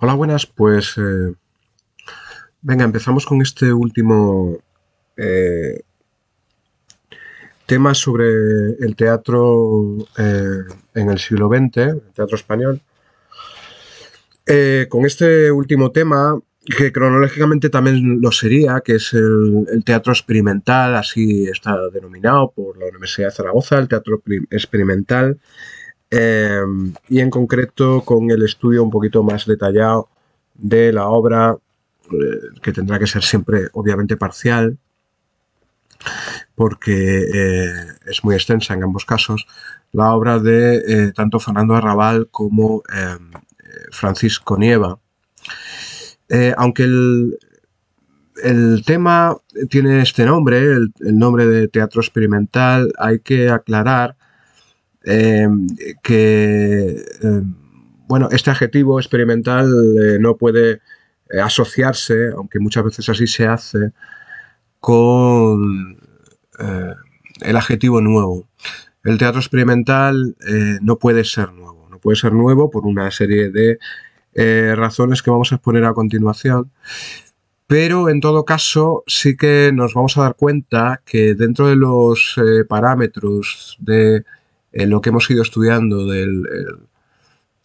Hola, buenas. Pues eh, venga, empezamos con este último eh, tema sobre el teatro eh, en el siglo XX, el teatro español. con este último tema, que cronológicamente también lo sería, que es el, teatro experimental, así está denominado por la Universidad de Zaragoza, el teatro experimental Em, y en concreto con el estudio un poquito más detallado de la obra, eh, que tendrá que ser siempre obviamente parcial, porque eh, es muy extensa en ambos casos, la obra de eh, tanto Fernando Arrabal como em, Francisco Nieva. aunque el, tema tiene este nombre, el nombre de teatro experimental, hay que aclarar Em, que, em, bueno, este adjetivo experimental eh, no puede eh, asociarse, aunque muchas veces así se hace, con eh, el adjetivo nuevo. El teatro experimental no puede ser nuevo, no puede ser nuevo por una serie de razones que vamos a exponer a continuación. Pero en todo caso sí que nos vamos a dar cuenta que dentro de los parámetros de en eh, lo que hemos ido estudiando del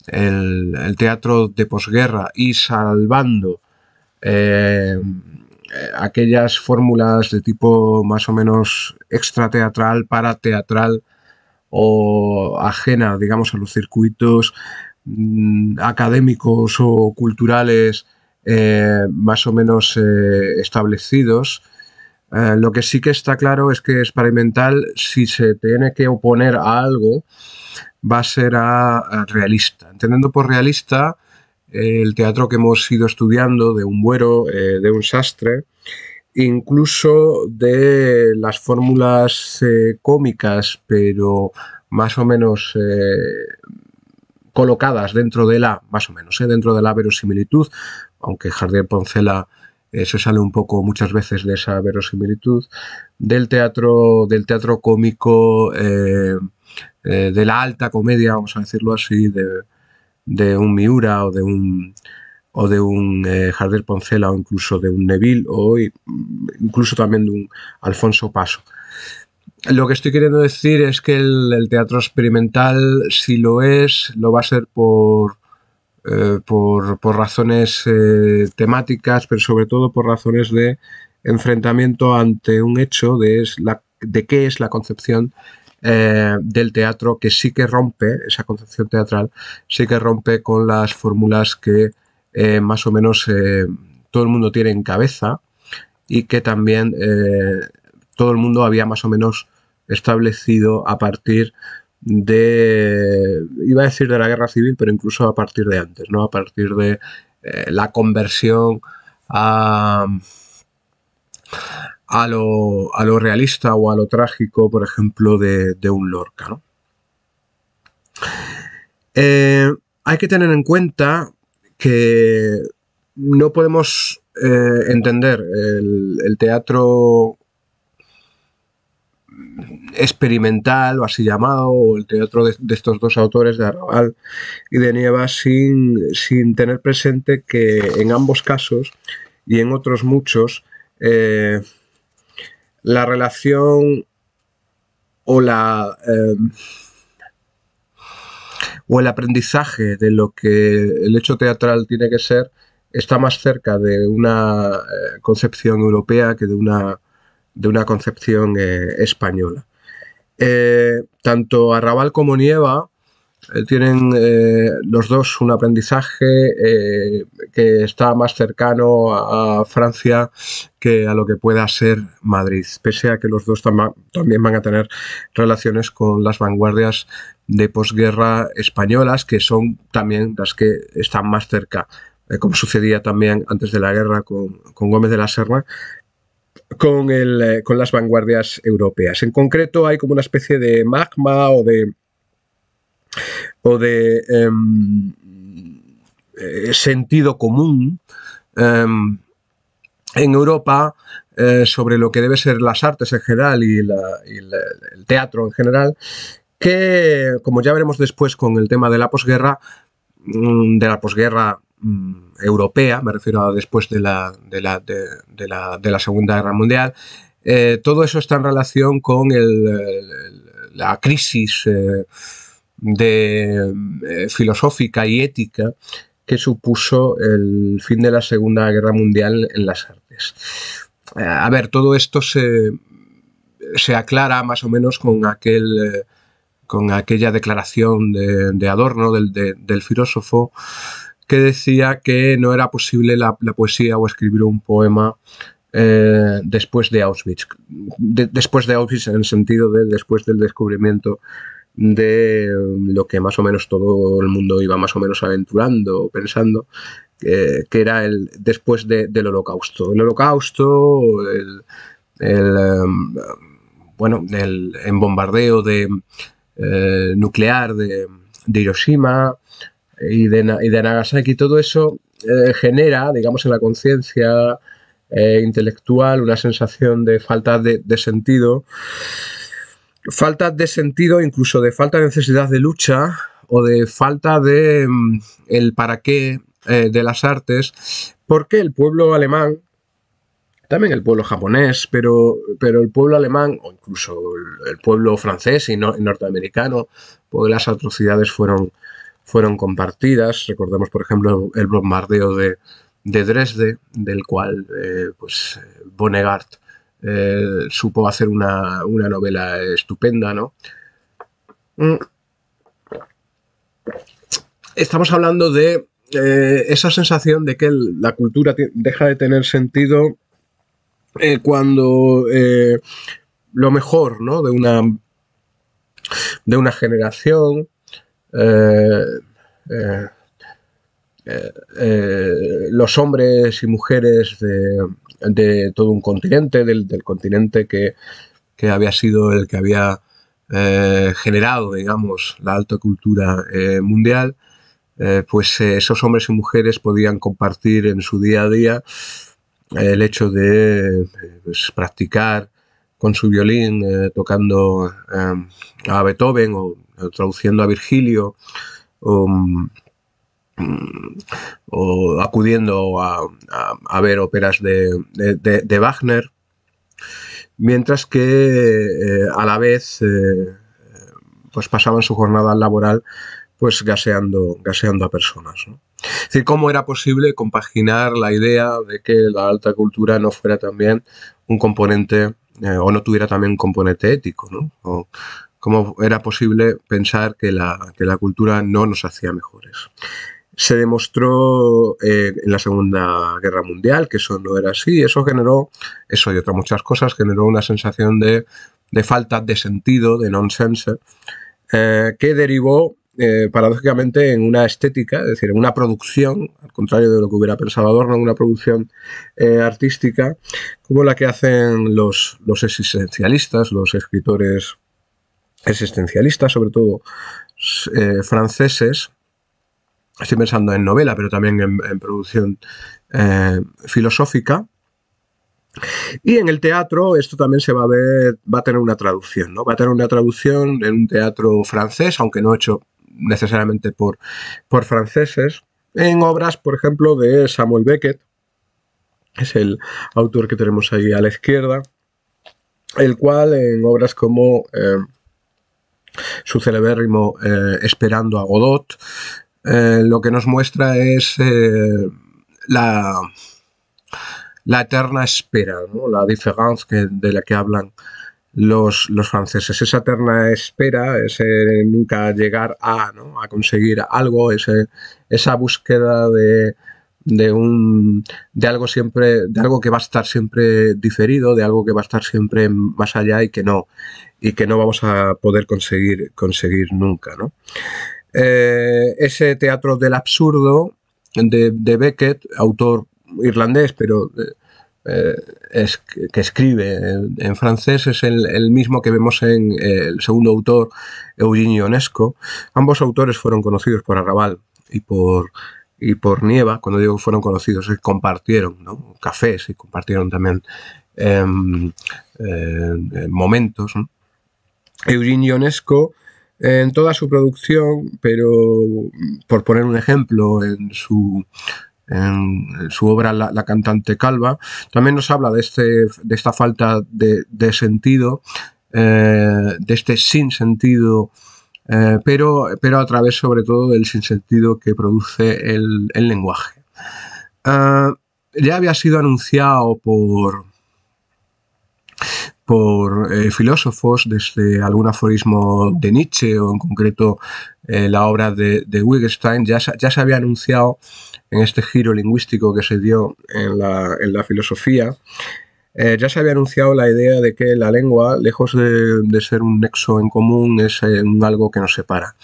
el, teatro de posguerra y salvando eh, aquellas fórmulas de tipo más o menos extrateatral, para teatral o ajena, digamos, a los circuitos mm, académicos o culturales eh, más o menos establecidos, eh, lo que sí que está claro es que experimental, si se tiene que oponer a algo, va a ser realista. Entendiendo por realista el teatro que hemos ido estudiando de un buero, eh, de un sastre, incluso de las fórmulas eh, cómicas, pero más o menos colocadas dentro de la, más o menos, dentro de la verosimilitud, aunque Jardín Poncela eso sale un poco muchas veces de esa verosimilitud del teatro, del teatro cómico, eh, eh, de la alta comedia, vamos a decirlo así, de, un Miura o de un o de un eh, Poncela o incluso de un Neville o incluso también de un Alfonso Paso. Lo que estoy queriendo decir es que el teatro experimental, si lo es, lo va a ser por, eh, por, razones eh, temáticas, pero sobre todo por razones de enfrentamiento ante un hecho de, la, de qué es la concepción eh, del teatro, que sí que rompe, esa concepción teatral, sí que rompe con las fórmulas que más o menos todo el mundo tiene en cabeza y que también todo el mundo había más o menos establecido a partir de de, iba a decir de la guerra civil, pero incluso a partir de antes, ¿no? A partir de eh, la conversión a, lo, realista o a lo trágico, por ejemplo, de, un Lorca, eh, hay que tener en cuenta que no podemos eh, entender el teatro experimental, o así llamado, o el teatro de, estos dos autores, de Arrabal y de Nieva sin, sin tener presente que en ambos casos y en otros muchos, eh, la relación o la... Eh, o el aprendizaje de lo que el hecho teatral tiene que ser está más cerca de una eh, concepción europea que de una de una concepción eh, española. Eh, tanto Arrabal como Nieva eh, tienen los dos un aprendizaje que está más cercano a, Francia que a lo que pueda ser Madrid, pese a que los dos también van a tener relaciones con las vanguardias de posguerra españolas, que son también las que están más cerca, como sucedía también antes de la guerra con, con Gómez de la Serna, eh, con, las vanguardias europeas. En concreto hay como una especie de magma o de... o de em, eh, sentido común em, en Europa eh, sobre lo que debe ser las artes en general y, el teatro en general, que como ya veremos después con el tema de la posguerra, mm, de la posguerra mm, europea, me refiero a después de la, de la, Segunda Guerra Mundial, eh, todo eso está en relación con la crisis eh, de, eh, filosófica y ética que supuso el fin de la Segunda Guerra Mundial en las artes. a ver, todo esto se, aclara más o menos con aquel... con aquella declaración de, Adorno, del, del filósofo, que decía que no era posible la, poesía o escribir un poema eh, después de Auschwitz. después de Auschwitz en el sentido de después del descubrimiento de lo que más o menos todo el mundo iba más o menos aventurando, pensando, eh, que era el después del holocausto. El holocausto, el, em, bueno, el, bombardeo de, eh, nuclear de Hiroshima, y de, y Nagasaki, todo eso eh, genera, digamos, en la conciencia eh, intelectual una sensación de falta de, sentido, falta de sentido, incluso de falta de necesidad de lucha o de falta de mm, el para qué eh, de las artes, porque el pueblo alemán, también el pueblo japonés, pero, pero el pueblo alemán, o incluso el, pueblo francés y, norteamericano, porque las atrocidades fueron fueron compartidas. Recordemos, por ejemplo, el bombardeo de, Dresde, del cual eh, pues, eh, supo hacer una, novela estupenda, ¿no? Mm. Estamos hablando de eh, esa sensación de que la cultura deja de tener sentido eh, cuando lo mejor ¿no? de, una, de una generación eh, eh, eh, los hombres y mujeres de, todo un continente, del, continente que, había sido el que había generado, digamos, la alta cultura mundial, pues esos hombres y mujeres podían compartir en su día a día el hecho de pues, practicar con su violín tocando a Beethoven o eh, traduciendo a Virgilio um, mm, o, acudiendo a, ver óperas de, Wagner, mientras que eh, a la vez eh, pues pasaban su jornada laboral pues gaseando, gaseando a personas. Es cómo era posible compaginar la idea de que la alta cultura no fuera también un componente o no tuviera también un componente ético, cómo era posible pensar que la, cultura no nos hacía mejores. Se demostró eh, en la Segunda Guerra Mundial que eso no era así, eso generó, eso y otras muchas cosas, generó una sensación de, falta de sentido, de nonsense, eh, que derivó eh, paradójicamente en una estética, es decir, en una producción, al contrario de lo que hubiera pensado Adorno, en una producción artística como la que hacen los, los existencialistas, los escritores existencialistas, sobre todo eh, franceses. Estoy pensando en novela, pero también en, producción eh, filosófica. Y en el teatro esto también se va a ver, va a tener una traducción, ¿no? Va a tener una traducción en un teatro francés, aunque no hecho necesariamente por, por franceses, en obras, por ejemplo, de Samuel Beckett, es el autor que tenemos ahí a la izquierda, el cual en obras como eh, su celebérrimo eh, Esperando a Godot, eh, lo que nos muestra es eh, la, la, eterna espera, la diferencia de la que hablan los, franceses. Esa eterna espera, ese nunca llegar a, a conseguir algo, esa búsqueda de de un de algo siempre de algo que va a estar siempre diferido de algo que va a estar siempre más allá y que no y que no vamos a poder conseguir conseguir nunca eh, ese teatro del absurdo de, Beckett autor irlandés pero eh, es, que escribe en, francés es el, mismo que vemos en eh, el segundo autor Eugenio Ionesco ambos autores fueron conocidos por Arrabal y por y por Nieva, cuando digo fueron conocidos, y compartieron cafés y compartieron también em, eh, eh, momentos. Eugene Ionesco, en toda su producción, pero por poner un ejemplo, en su, en su obra la, cantante calva, también nos habla de, este, de esta falta de, sentido, eh, de este sin sentido eh, pero, pero a través sobre todo del sinsentido que produce el, lenguaje. Eh, ya había sido anunciado por, por eh, filósofos desde algún aforismo de Nietzsche o en concreto la obra de, Wittgenstein, ya, ya, se había anunciado en este giro lingüístico que se dio en la, en la filosofía eh, ya se había anunciado la idea de que la lengua, lejos de, ser un nexo en común, es eh, algo que nos separa.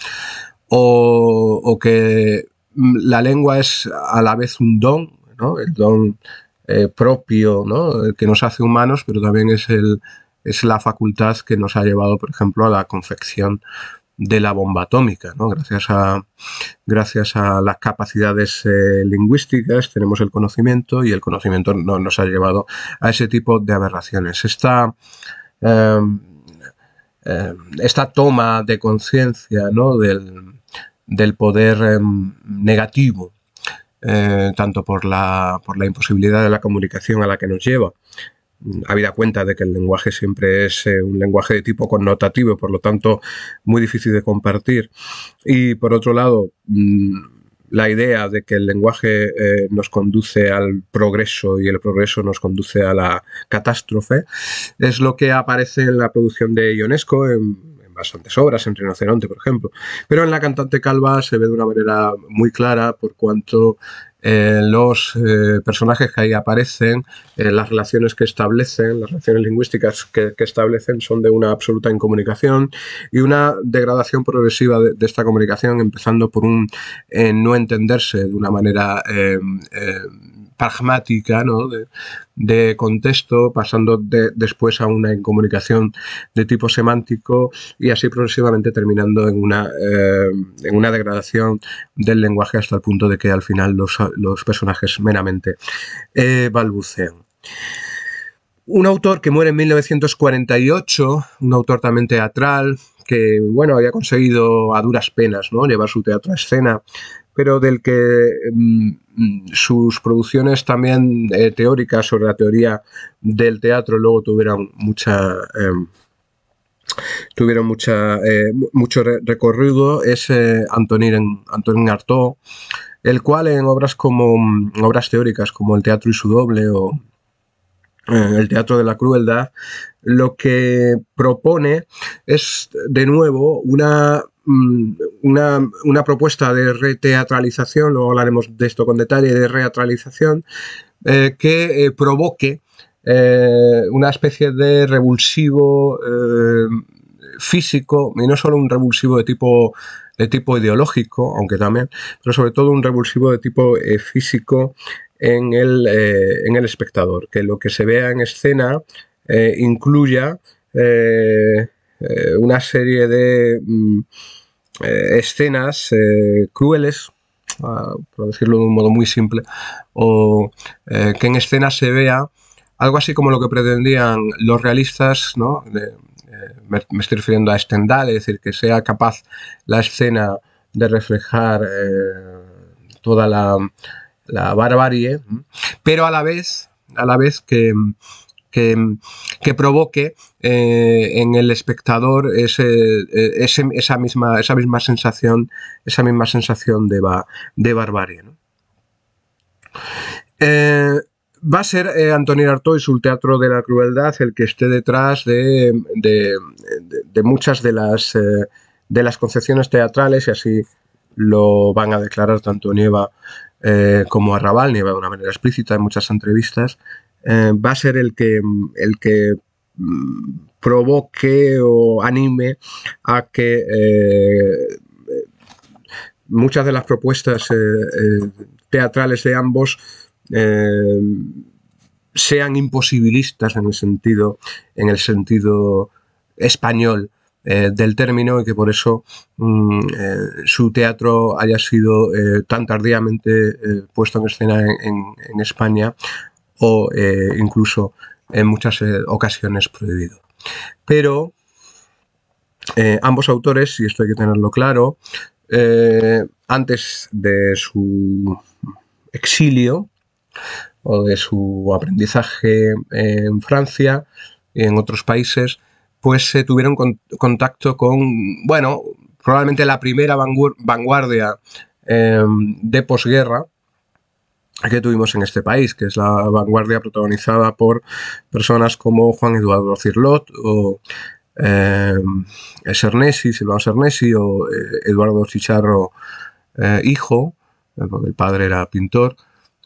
O, que mm, la lengua es a la vez un don, el don eh, propio, el que nos hace humanos, pero también es, es la facultad que nos ha llevado, por ejemplo, a la confección de la bomba atómica. Gracias, a, gracias a las capacidades eh, lingüísticas tenemos el conocimiento y el conocimiento nos ha llevado a ese tipo de aberraciones. Esta, em, em, esta toma de conciencia del, poder em, negativo, eh, tanto por la, por la imposibilidad de la comunicación a la que nos lleva, habida cuenta de que el lenguaje siempre es eh, un lenguaje de tipo connotativo, por lo tanto muy difícil de compartir. Y por otro lado, mm, la idea de que el lenguaje eh, nos conduce al progreso y el progreso nos conduce a la catástrofe es lo que aparece en la producción de Ionesco, en, bastantes obras, en Rinoceronte, por ejemplo. Pero en La Cantante Calva se ve de una manera muy clara, por cuanto eh, los eh, personajes que ahí aparecen, eh, las relaciones que establecen, las relaciones lingüísticas que, establecen son de una absoluta incomunicación y una degradación progresiva de, esta comunicación, empezando por un no entenderse de una manera pragmática, de, contexto, pasando después a una incomunicación de tipo semántico y así progresivamente terminando en una, eh, en una degradación del lenguaje hasta el punto de que al final los, personajes meramente eh, balbucean. Un autor que muere en 1948, un autor también teatral, que bueno, había conseguido a duras penas ¿no? llevar su teatro a escena pero del que mm, mm, sus producciones también eh, teóricas sobre la teoría del teatro luego tuvieron mucha... Em, tuvieron mucha, eh, mucho recorrido es eh, Antonin, Artaud, el cual en obras, como, mm, obras teóricas como El teatro y su doble o El teatro de la crueldad, lo que propone es de nuevo una Mm, una, una, propuesta de reteatralización, luego hablaremos de esto con detalle, de reatralización, eh, que eh, provoque eh, una especie de revulsivo físico, y no solo un revulsivo de tipo, de tipo ideológico, aunque también, pero sobre todo un revulsivo de tipo físico en el, espectador, que lo que se vea en escena incluya... Eh, una serie de mm, eh, escenas eh, crueles, ah, por decirlo de un modo muy simple, o que en escena se vea algo así como lo que pretendían los realistas, ¿no? me, estoy refiriendo a Stendhal, es decir, que sea capaz la escena de reflejar toda la, la barbarie, pero a la vez, a la vez que que, que provoque eh, en el espectador eh, esa, misma, esa misma sensación, esa misma sensación de, de barbarie. Eh, va a ser eh, Antonio Artois, El teatro de la crueldad, el que esté detrás de, muchas de las, de las concepciones teatrales, y así lo van a declarar tanto Nieva como Arrabal, Nieva de una manera explícita en muchas entrevistas, eh, va a ser el que, el que mm, provoque o anime a que eh, muchas de las propuestas eh, teatrales de ambos sean imposibilistas en el sentido, en el sentido español del término y que por eso mm, su teatro haya sido tan tardíamente puesto en escena en España o eh, incluso en muchas eh, ocasiones prohibido. Pero eh, ambos autores, y esto hay que tenerlo claro, antes de su exilio o de su aprendizaje en Francia y en otros países, pues se tuvieron contacto con, bueno, probablemente la primera vanguardia de posguerra que tuvimos en este país, que es la vanguardia protagonizada por personas como Juan Eduardo Cirlot o Sernesi, eh, Silvano Sernesi o eh, Eduardo Chicharro eh, Hijo, porque el padre era pintor,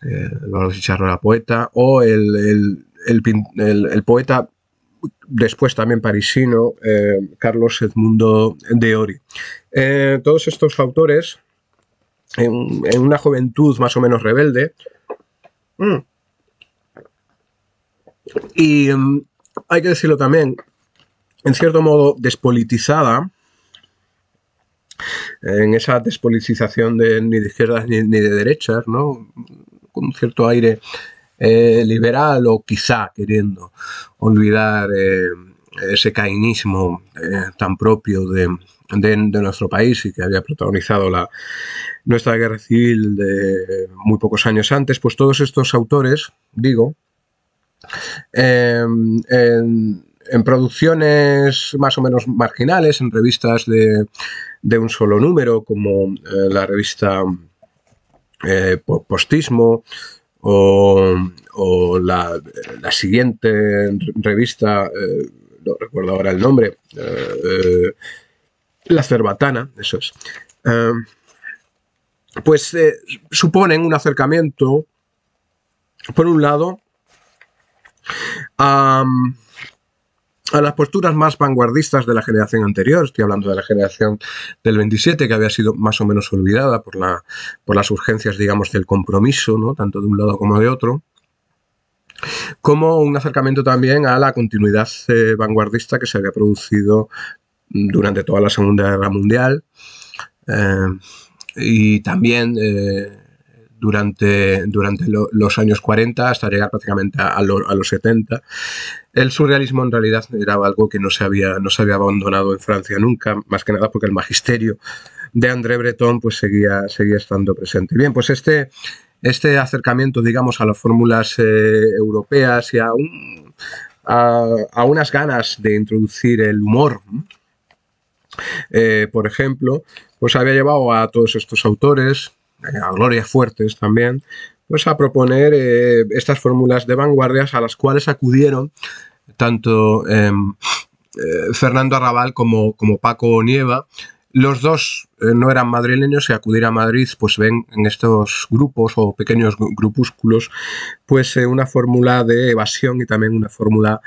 Eduardo Chicharro era poeta, o el poeta después también parisino, Carlos Edmundo de Ori. todos estos autores en, una juventud más o menos rebelde. Mm. Y em, hay que decirlo también, en cierto modo despolitizada, en esa despolitización de ni de izquierdas ni, de derechas, ¿no? con un cierto aire eh, liberal o quizá queriendo olvidar eh, ese cainismo eh, tan propio de, nuestro país y que había protagonizado la, nuestra guerra civil de muy pocos años antes, pues todos estos autores, digo, em, en, producciones más o menos marginales, en revistas de, de un solo número, como eh, la revista eh, Postismo, o, la, siguiente revista, eh, no recuerdo ahora el nombre, La Cerbatana, eso es. Em, pues eh, suponen un acercamiento, por un lado, a, las posturas más vanguardistas de la generación anterior. Estoy hablando de la generación del 27, que había sido más o menos olvidada por, la, por las urgencias, digamos, del compromiso, ¿no? tanto de un lado como de otro como un acercamiento también a la continuidad eh, vanguardista que se había producido durante toda la Segunda Guerra Mundial, eh, y también eh, durante, durante los años 40 hasta llegar prácticamente a, los 70. El surrealismo en realidad era algo que no se, había, no se había abandonado en Francia nunca, más que nada porque el magisterio de André Breton pues seguía, seguía estando presente. Bien, pues este, este acercamiento, digamos, a las fórmulas eh, europeas y a, a, unas ganas de introducir el humor, eh, por ejemplo, pues había llevado a todos estos autores, eh, a Gloria Fuertes también, pues a proponer eh, estas fórmulas de vanguardias a las cuales acudieron tanto em, Fernando Arrabal como, como Paco Nieva. Los dos no eran madrileños y acudir a Madrid, pues ven en estos grupos o pequeños grupúsculos, pues una fórmula de evasión y también una fórmula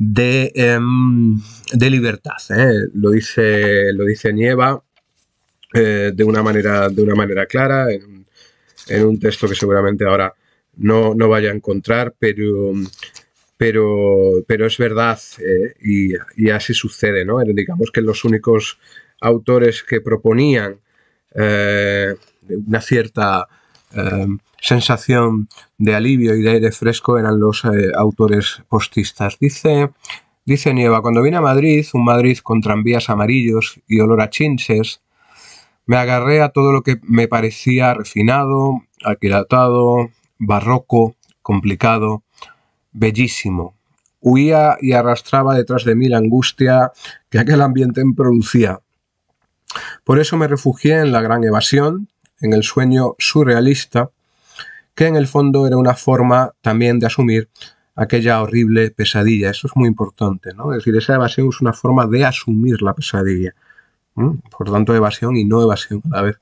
Em, de, libertad. ¿eh? Lo, dice, lo dice Nieva eh, de, una manera, de una manera clara, en, un texto que seguramente ahora no, no, vaya a encontrar, pero, pero, pero es verdad eh, y, así sucede. ¿no? Digamos que los únicos autores que proponían una cierta... Em, sensación de alivio y de aire fresco eran los eh, autores postistas. Dice, dice Nieva, cuando vine a Madrid, un Madrid con tranvías amarillos y olor a chinches, me agarré a todo lo que me parecía refinado, aquilatado, barroco, complicado, bellísimo. Huía y arrastraba detrás de mí la angustia que aquel ambiente me producía. Por eso me refugié en la gran evasión, en el sueño surrealista, que en el fondo era una forma también de asumir aquella horrible pesadilla. Eso es muy importante, ¿no? Es decir, esa evasión es una forma de asumir la pesadilla. Por tanto, evasión y no evasión a la vez.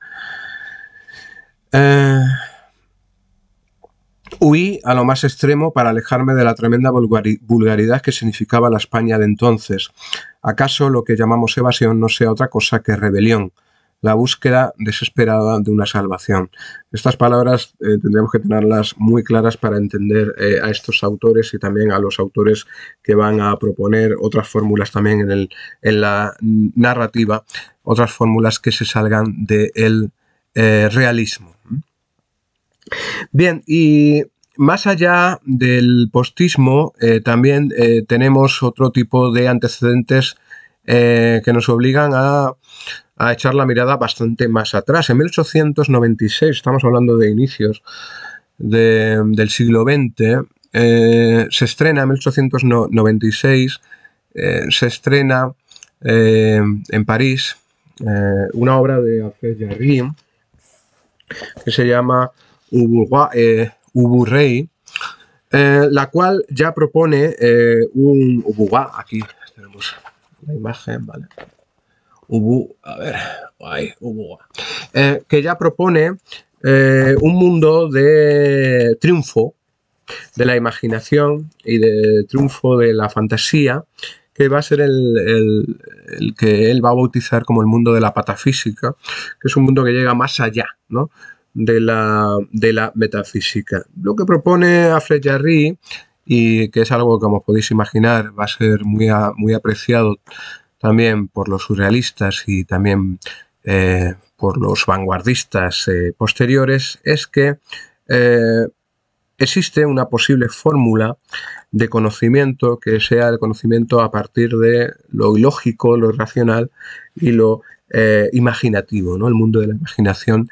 Eh, huí a lo más extremo para alejarme de la tremenda vulgaridad que significaba la España de entonces. ¿Acaso lo que llamamos evasión no sea otra cosa que rebelión? la búsqueda desesperada de una salvación. Estas palabras eh, tendríamos que tenerlas muy claras para entender eh, a estos autores y también a los autores que van a proponer otras fórmulas también en, la narrativa, otras fórmulas que se salgan del eh, realismo. Bien, y más allá del postismo, también tenemos otro tipo de antecedentes eh, que nos obligan a, echar la mirada bastante más atrás. En 1896, estamos hablando de inicios del siglo XX, eh, se estrena en 1896, eh, se estrena en París una obra de Alfred Jarry que se llama Ubu eh, la cual ya propone un aquí tenemos la imagen, vale. a ver, eh, que ya propone eh, un mundo de triunfo de la imaginación y de triunfo de la fantasía que va a ser el, que él va a bautizar como el mundo de la patafísica, que es un mundo que llega más allá de, la, metafísica. Lo que propone a Jarry y que es algo que, como podéis imaginar, va a ser muy, muy apreciado también por los surrealistas y también eh, por los vanguardistas eh, posteriores, es que eh, existe una posible fórmula de conocimiento que sea el conocimiento a partir de lo ilógico, lo irracional y lo eh, imaginativo, ¿no? El mundo de la imaginación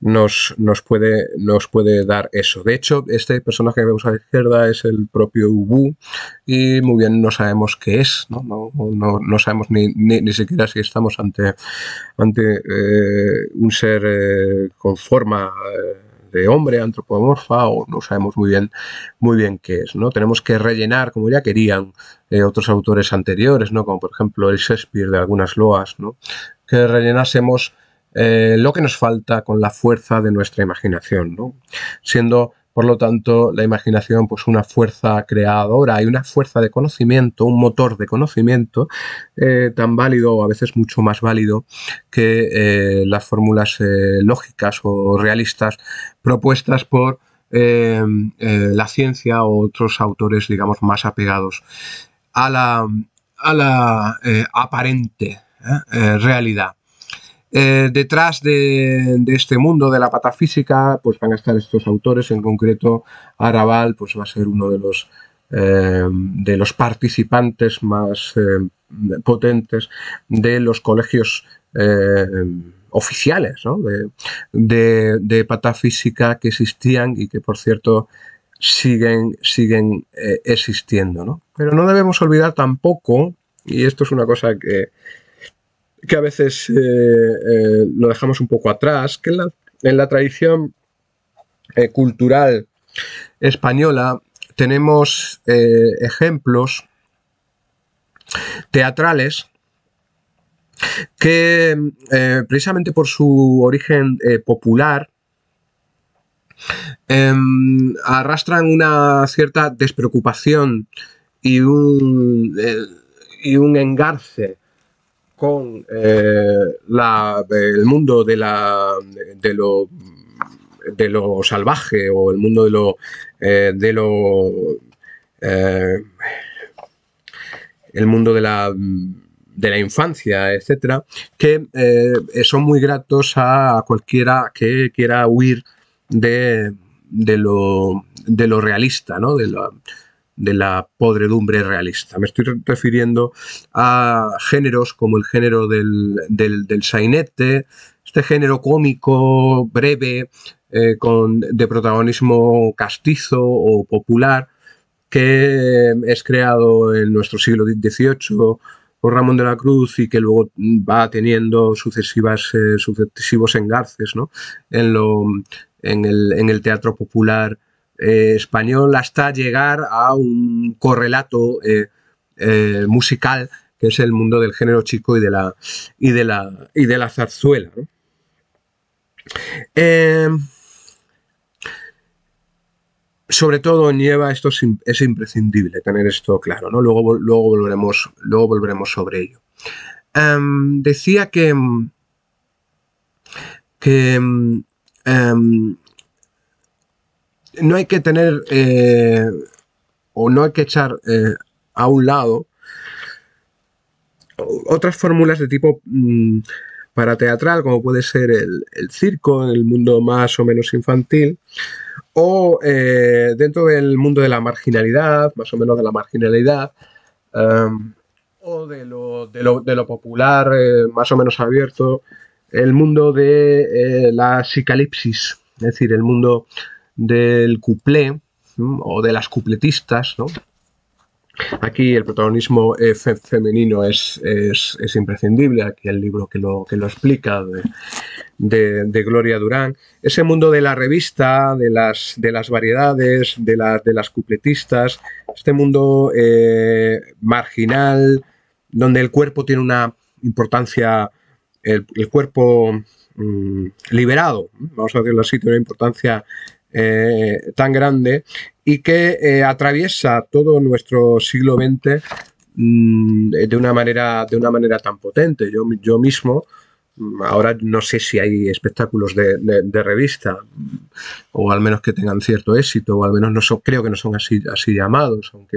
nos, puede, dar eso. De hecho, este personaje que vemos a la izquierda es el propio Ubu y muy bien no sabemos qué es, no, sabemos ni, siquiera si estamos ante, eh, un ser eh, con forma de hombre antropomorfa o no sabemos muy bien qué es no tenemos que rellenar como ya querían otros autores anteriores como por ejemplo el Shakespeare de algunas loas que rellenásemos eh, lo que nos falta con la fuerza de nuestra imaginación, siendo por lo tanto la imaginación pues una fuerza creadora y una fuerza de conocimiento, un motor de conocimiento eh, tan válido o a veces mucho más válido que eh, las fórmulas lógicas o realistas propuestas por la ciencia o otros autores digamos más apegados a la, a la aparente ¿eh? Eh, realidad. Eh, detrás de, este mundo de la patafísica, pues van a estar estos autores, en concreto Arabal, pues va a ser uno de los, de los participantes más potentes de los colegios oficiales de, patafísica que existían y que, por cierto, siguen, siguen existiendo. Pero no debemos olvidar tampoco, y esto es una cosa que, que a veces eh, eh, lo dejamos un poco atrás, que en la, tradición eh, cultural española tenemos ejemplos teatrales que precisamente por su origen popular em, arrastran una cierta despreocupación y un, y un engarce con eh, el mundo de, la, de lo de lo salvaje o el mundo de lo eh, de lo eh, el mundo de la de la infancia, etcétera, que son muy gratos a cualquiera que quiera huir de, de, lo, de lo realista, ¿no? de, de la podredumbre realista. Me estoy refiriendo a géneros como el género del, sainete, este género cómico, breve, eh, con, de protagonismo castizo o popular, que es creado en nuestro siglo XVIII por Ramón de la Cruz y que luego va teniendo sucesivas, eh, sucesivos engarces en, lo, en, el, en, el, teatro popular eh, español hasta llegar a un correlato eh, eh, musical que es el mundo del género chico y de la, y de la, y de la zarzuela. Em, sobre todo en Nieva esto es, imprescindible tener esto claro, ¿no? Luego, luego, volveremos, luego volveremos sobre ello. Em, decía que, em, que no hay que tener eh, o no hay que echar eh, a un lado otras fórmulas de tipo mm, para teatral, como puede ser el, circo, en el mundo más o menos infantil, o eh, dentro del mundo de la marginalidad, más o menos de la marginalidad, em, o de lo, popular, más o menos abierto, el mundo de la psicalipsis, es decir, el mundo del cuplé o de las cupletistas, Aquí el protagonismo eh, femenino es, imprescindible, aquí el libro que lo, que lo explica de, Gloria Durán. Ese mundo de la revista, de las, de las variedades, de, de las cupletistas, este mundo eh, marginal, donde el cuerpo tiene una importancia, el, cuerpo mm, liberado, vamos a decirlo así, tiene una importancia eh, tan grande y que eh, atraviesa todo nuestro siglo XX mm, de, una manera, de una manera tan potente. Yo, yo mismo, mm, ahora no sé si hay espectáculos de, revista, o al menos que tengan cierto éxito, o al menos no creo que no son así, así llamados, aunque,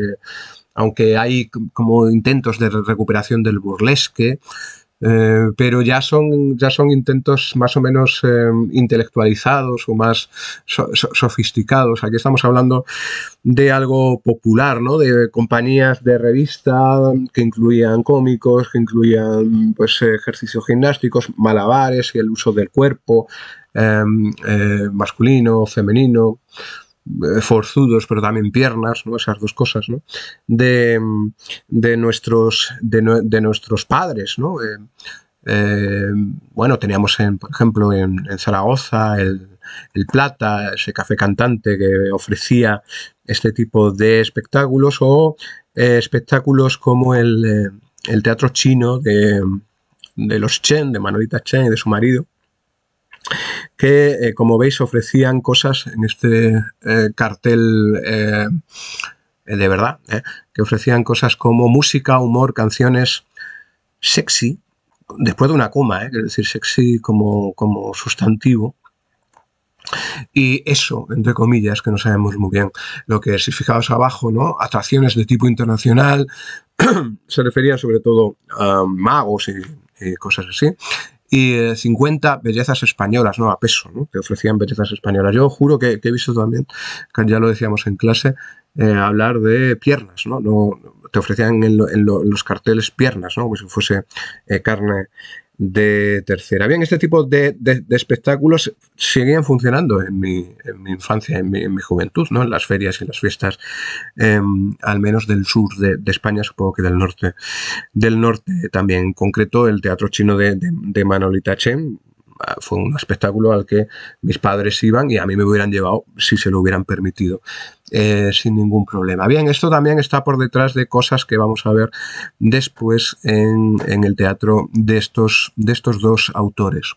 aunque hay como intentos de recuperación del burlesque. Eh, pero ya son, ya son intentos más o menos em, intelectualizados o más sofisticados. Aquí estamos hablando de algo popular, ¿no? de compañías de revista que incluían cómicos, que incluían pues, ejercicios gimnásticos, malabares y el uso del cuerpo em, eh, masculino, femenino. Eh, forzudos, pero también piernas, ¿no? esas dos cosas, ¿no? de, de, nuestros, de, nuestros padres. ¿no? Eh, eh, bueno, teníamos, en, por ejemplo, en, Zaragoza el, Plata, ese café cantante que ofrecía este tipo de espectáculos, o espectáculos como el, teatro chino de, de los Chen, de Manolita Chen y de su marido, que eh, como veis ofrecían cosas en este eh, cartel eh, de verdad, que ofrecían cosas como música, humor, canciones sexy, después de una coma, es decir, sexy como, como sustantivo. Y eso, entre comillas, que no sabemos muy bien lo que Si fijaos abajo, ¿no? Atracciones de tipo internacional, se refería sobre todo a magos y cosas así y 50 eh, bellezas españolas, ¿no? A peso, ¿no? te ofrecían bellezas españolas. Yo juro que, he visto también, ya lo decíamos en clase, eh, hablar de piernas, ¿no? te ofrecían en, los carteles piernas, ¿no? Como si fuese eh, carne de tercera. Bien, este tipo de, espectáculos seguían funcionando en mi, en mi infancia, en mi, juventud, ¿no? en las ferias y en las fiestas, em, al menos del sur de, España, supongo que del norte. Del norte también, en concreto el Teatro Chino de, de, Manolita Chen, fue un espectáculo al que mis padres iban y a mí me hubieran llevado si se lo hubieran permitido. Eh, sin ningún problema. Bien, esto también está por detrás de cosas que vamos a ver después en, el teatro de estos, de estos dos autores.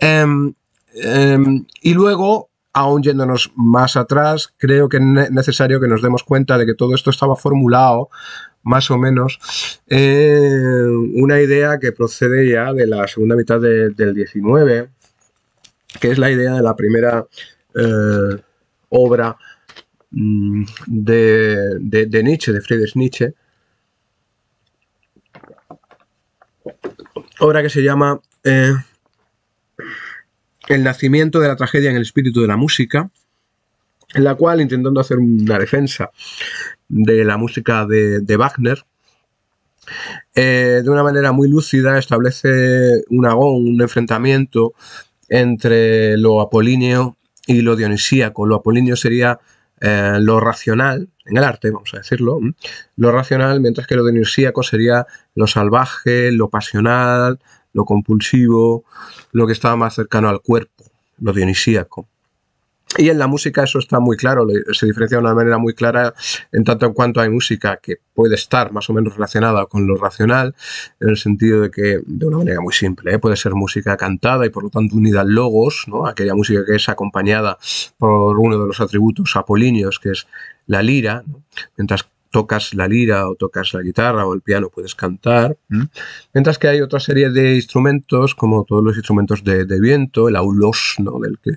Em, em, y luego aún yéndonos más atrás, creo que es necesario que nos demos cuenta de que todo esto estaba formulado, más o menos, en una idea que procede ya de la segunda mitad del 19, que es la idea de la primera eh, obra mm, de, Nietzsche, de Friedrich Nietzsche, obra que se llama eh, el nacimiento de la tragedia en el espíritu de la música, en la cual, intentando hacer una defensa de la música de, Wagner, eh, de una manera muy lúcida establece un agón, un enfrentamiento entre lo apolíneo y lo dionisíaco. Lo apolíneo sería eh, lo racional, en el arte, vamos a decirlo, lo racional, mientras que lo dionisíaco sería lo salvaje, lo pasional, lo compulsivo, lo que estaba más cercano al cuerpo, lo dionisíaco. Y en la música eso está muy claro, se diferencia de una manera muy clara en tanto en cuanto hay música que puede estar más o menos relacionada con lo racional, en el sentido de que, de una manera muy simple, ¿eh? puede ser música cantada y por lo tanto unida al logos, ¿no? aquella música que es acompañada por uno de los atributos apolíneos, que es la lira, mientras mientras tocas la lira o tocas la guitarra o el piano, puedes cantar. Mm. Mientras que hay otra serie de instrumentos, como todos los instrumentos de, viento, el aulos, del, que,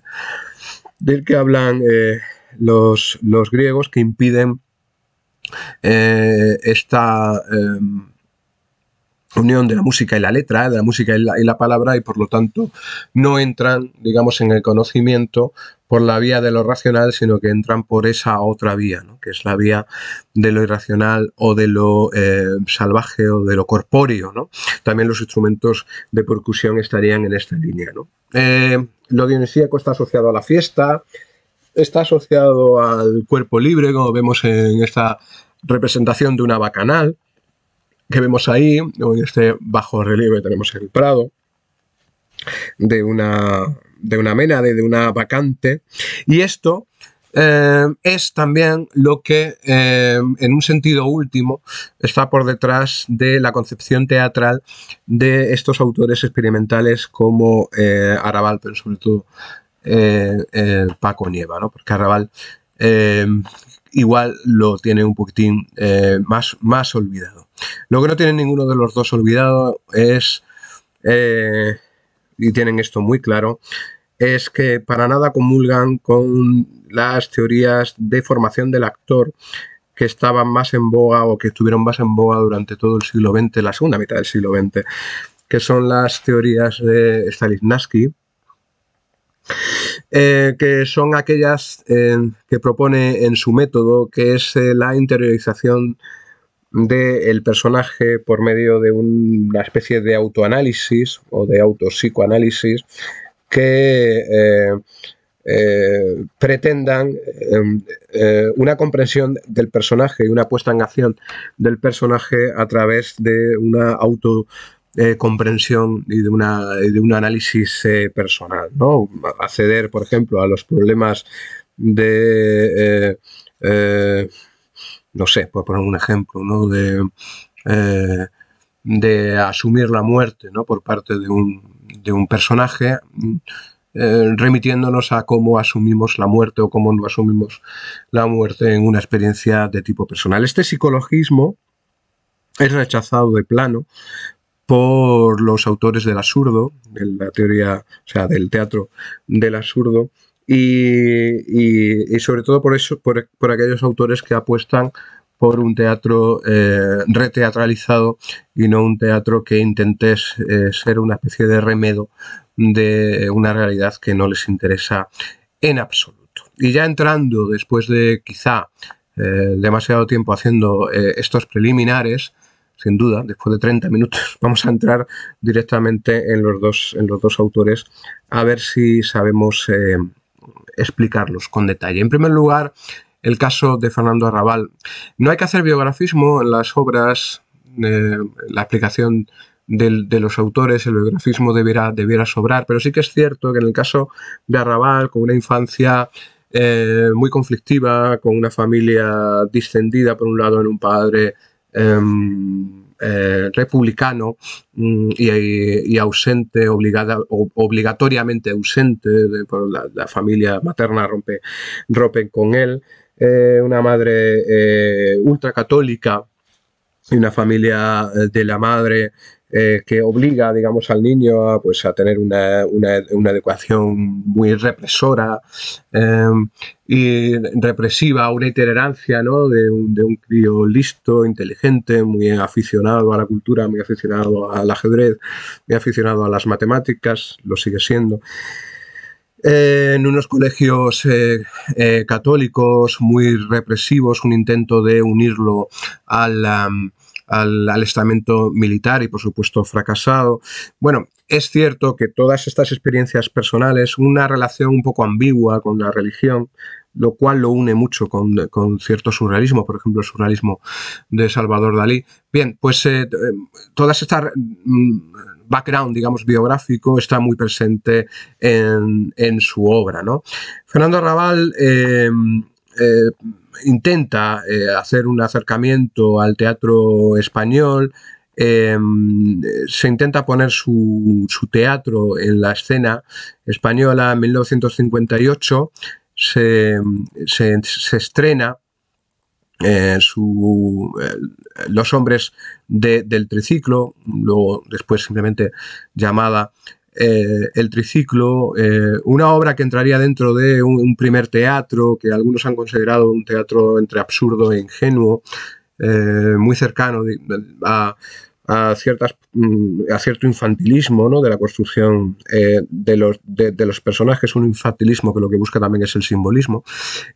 del que hablan eh, los, los, griegos, que impiden eh, esta em, unión de la música y la letra, ¿eh? de la música y la, y la, palabra, y por lo tanto no entran, digamos, en el conocimiento por la vía de lo racional, sino que entran por esa otra vía, ¿no? que es la vía de lo irracional o de lo eh, salvaje o de lo corpóreo. También los instrumentos de percusión estarían en esta línea. Eh, lo dionisíaco está asociado a la fiesta, está asociado al cuerpo libre, como vemos en esta representación de una bacanal que vemos ahí, en este bajo relieve tenemos el Prado de una, de una de una vacante. Y esto eh, es también lo que, eh, en un sentido último, está por detrás de la concepción teatral de estos autores experimentales como eh, Arabal, pero sobre todo eh, Paco Nieva, porque Arabal igual lo tiene un poquitín más, más olvidado. Lo que no tiene ninguno de los dos olvidado es y tienen esto muy claro, es que para nada comulgan con las teorías de formación del actor que estaban más en boga o que estuvieron más en boga durante todo el siglo XX, la segunda mitad del siglo XX, que son las teorías de Stanislavski, eh, que son aquellas eh, que propone en su método, que es eh, la interiorización del personaje por medio de una especie de autoanálisis o de autopsicoanálisis que eh, eh, pretendan em, eh, una comprensión del personaje y una puesta en acción del personaje a través de una auto comprensión y de, una, un análisis personal. ¿no? Acceder, por ejemplo, a los problemas de no sé, por poner un ejemplo, ¿no? De, eh, de asumir la muerte, ¿no? Por parte de un, de un personaje, eh, remitiéndonos a cómo asumimos la muerte o cómo no asumimos la muerte en una experiencia de tipo personal. Este psicologismo es rechazado de plano por los autores del absurdo, de la teoría, o sea, del teatro del absurdo, y, sobre todo por, eso, por, aquellos autores que apuestan por un teatro eh, reteatralizado y no un teatro que intentes eh, ser una especie de remedo de una realidad que no les interesa en absoluto. Y ya entrando después de quizá eh, demasiado tiempo haciendo estos preliminares, sin duda, después de 30 minutos vamos a entrar directamente en los dos, en los dos autores a ver si sabemos explicarlos con detalle. En primer lugar, el caso de Fernando Arrabal. No hay que hacer biografismo en las obras, eh, la explicación de los autores, el biografismo debiera, debiera sobrar, pero sí que es cierto que en el caso de Arrabal, con una infancia eh, muy conflictiva, con una familia discendida, por un lado, en un padre em, eh, republicano mm, y, ausente, obligada, obligatoriamente ausente, de, la, familia materna rompe, rompen con él, eh, una madre eh, ultracatólica y una familia de la madre eh, que obliga, digamos, al niño a, pues, a tener una, una, educación muy represora eh, y represiva, una itinerancia de, un, crío listo, inteligente, muy aficionado a la cultura, muy aficionado al ajedrez, muy aficionado a las matemáticas, lo sigue siendo. Eh, en unos colegios católicos muy represivos, un intento de unirlo al, um, al, estamento militar y por supuesto fracasado. Bueno, es cierto que todas estas experiencias personales, una relación un poco ambigua con la religión, lo cual lo une mucho con, cierto surrealismo, por ejemplo, el surrealismo de Salvador Dalí. Bien, pues eh, todas estas mm, background, digamos, biográfico está muy presente en, su obra. ¿no? Fernando Arrabal... Eh, eh, intenta eh, hacer un acercamiento al teatro español, em, se intenta poner su, teatro en la escena española en 1958, se, estrena eh, los hombres del triciclo, luego después simplemente llamada eh, el triciclo, eh, una obra que entraría dentro de un, primer teatro que algunos han considerado un teatro entre absurdo e ingenuo, eh, muy cercano a, ciertas, mm, a cierto infantilismo ¿no? de la construcción de, los, de, los personajes, un infantilismo que lo que busca también es el simbolismo.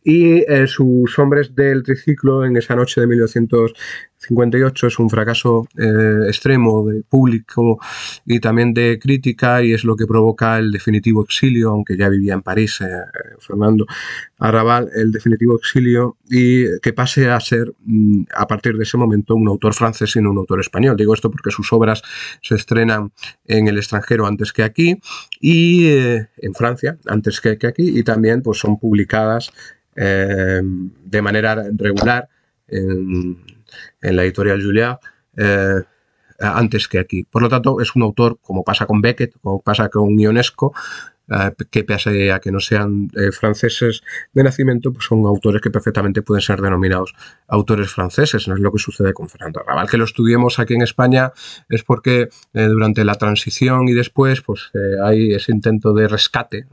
Y sus hombres del triciclo en esa noche de 1900, 58 es un fracaso eh, extremo de público y también de crítica y es lo que provoca el definitivo exilio, aunque ya vivía en París eh, Fernando Arrabal, el definitivo exilio y que pase a ser mm, a partir de ese momento un autor francés y no un autor español. Digo esto porque sus obras se estrenan en el extranjero antes que aquí y eh, en Francia antes que, aquí y también pues, son publicadas de manera regular en en la editorial Julia eh, antes que aquí. Por lo tanto, es un autor, como pasa con Beckett, como pasa con Ionesco, que pese a que no sean eh, franceses de nacimiento, pues son autores que perfectamente pueden ser denominados autores franceses. No es lo que sucede con Fernando Arrabal. Que lo estudiemos aquí en España es porque eh, durante la transición y después pues eh, hay ese intento de rescate,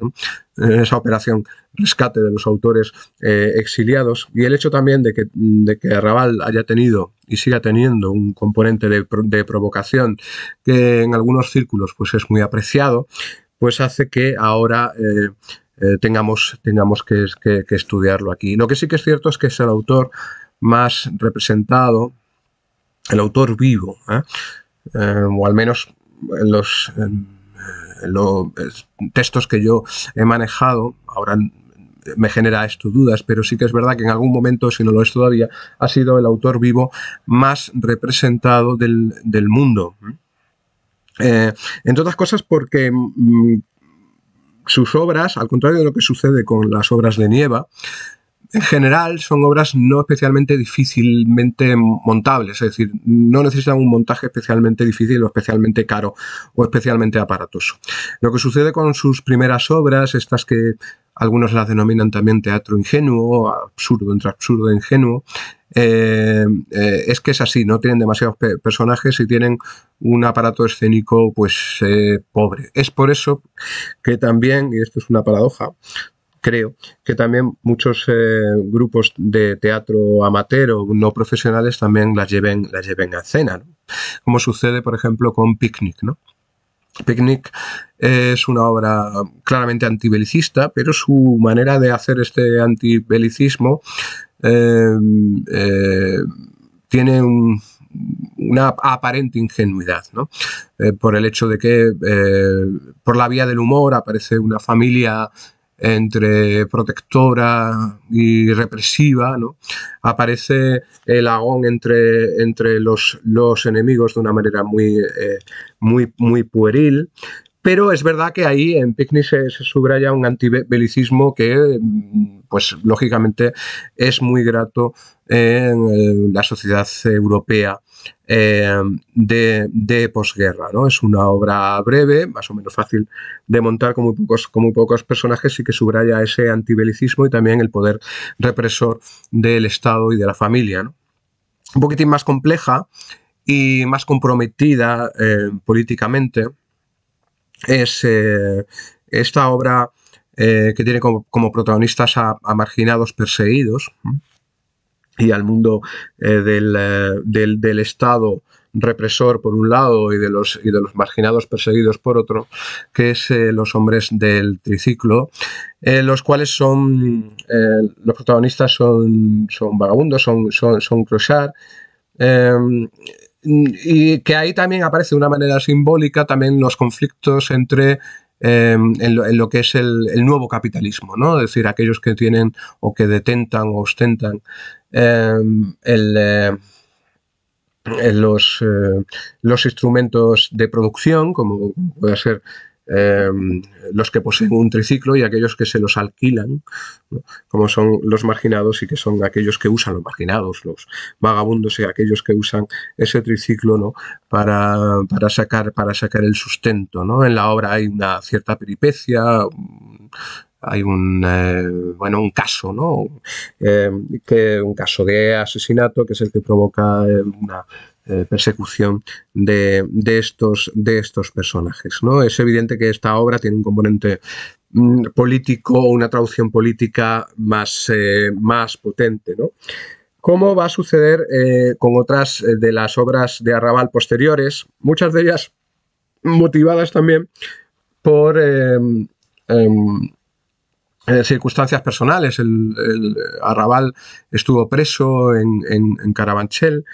esa operación rescate de los autores exiliados y el hecho también de que, de que Arrabal haya tenido y siga teniendo un componente de, provocación que en algunos círculos pues es muy apreciado pues hace que ahora eh, eh, tengamos, tengamos que, estudiarlo aquí. Lo que sí que es cierto es que es el autor más representado, el autor vivo, ¿eh? o al menos en los, los textos que yo he manejado, ahora me genera esto dudas, pero sí que es verdad que en algún momento, si no lo es todavía, ha sido el autor vivo más representado del, del mundo. Eh, entre otras cosas porque mm, sus obras, al contrario de lo que sucede con las obras de Nieva, en general son obras no especialmente difícilmente montables, es decir, no necesitan un montaje especialmente difícil o especialmente caro o especialmente aparatoso. Lo que sucede con sus primeras obras, estas que algunos las denominan también teatro ingenuo, absurdo entre absurdo e ingenuo, eh, eh, es que es así, no tienen demasiados personajes y tienen un aparato escénico pues eh, pobre. Es por eso que también, y esto es una paradoja, creo que también muchos grupos de teatro amateur o no profesionales también las lleven, las lleven a escena, como sucede por ejemplo con Picnic, ¿no? Picnic es una obra claramente antibelicista, pero su manera de hacer este antibelicismo em, eh, tiene una aparente ingenuidad, eh, por el hecho de que eh, por la vía del humor aparece una familia entre protectora y represiva, ¿no? aparece el agón entre, entre los, los enemigos de una manera muy, eh, muy, muy pueril. Pero es verdad que ahí en Picnic se, subraya un antibelicismo que, mm, pues lógicamente, es muy grato en eh, la sociedad europea eh, de, posguerra. ¿no? Es una obra breve, más o menos fácil de montar con muy pocos, personajes y que subraya ese antibelicismo y también el poder represor del Estado y de la familia. Un poquitín más compleja y más comprometida eh, políticamente es eh, esta obra eh, que tiene como, protagonistas a, marginados perseguidos y al mundo eh, del, Estado represor por un lado y de los, de los marginados perseguidos por otro, que es los hombres del triciclo, los cuales son, los protagonistas son, son vagabundos, son, son, y que ahí también aparece de una manera simbólica también los conflictos entre em, lo, que es el, nuevo capitalismo, ¿no? Es decir, aquellos que tienen o que detentan o ostentan em, eh, los, eh, los, instrumentos de producción, como puede ser Em, los que poseen un triciclo y aquellos que se los alquilan, como son los marginados y que son aquellos que usan los marginados, los vagabundos y aquellos que usan ese triciclo ¿no? para, sacar, para sacar el sustento. ¿no? En la obra hay una cierta peripecia, hay un eh, bueno un caso no eh, que un caso de asesinato que es el que provoca eh, una, eh, persecución de, estos, de estos personajes. ¿no? Es evidente que esta obra tiene un componente mm, político una traducción política más, eh, más potente. ¿Cómo va a suceder eh, con otras de las obras de Arrabal posteriores, muchas de ellas motivadas también por em, circunstancias personales. El, Arrabal estuvo preso en Carabanchel,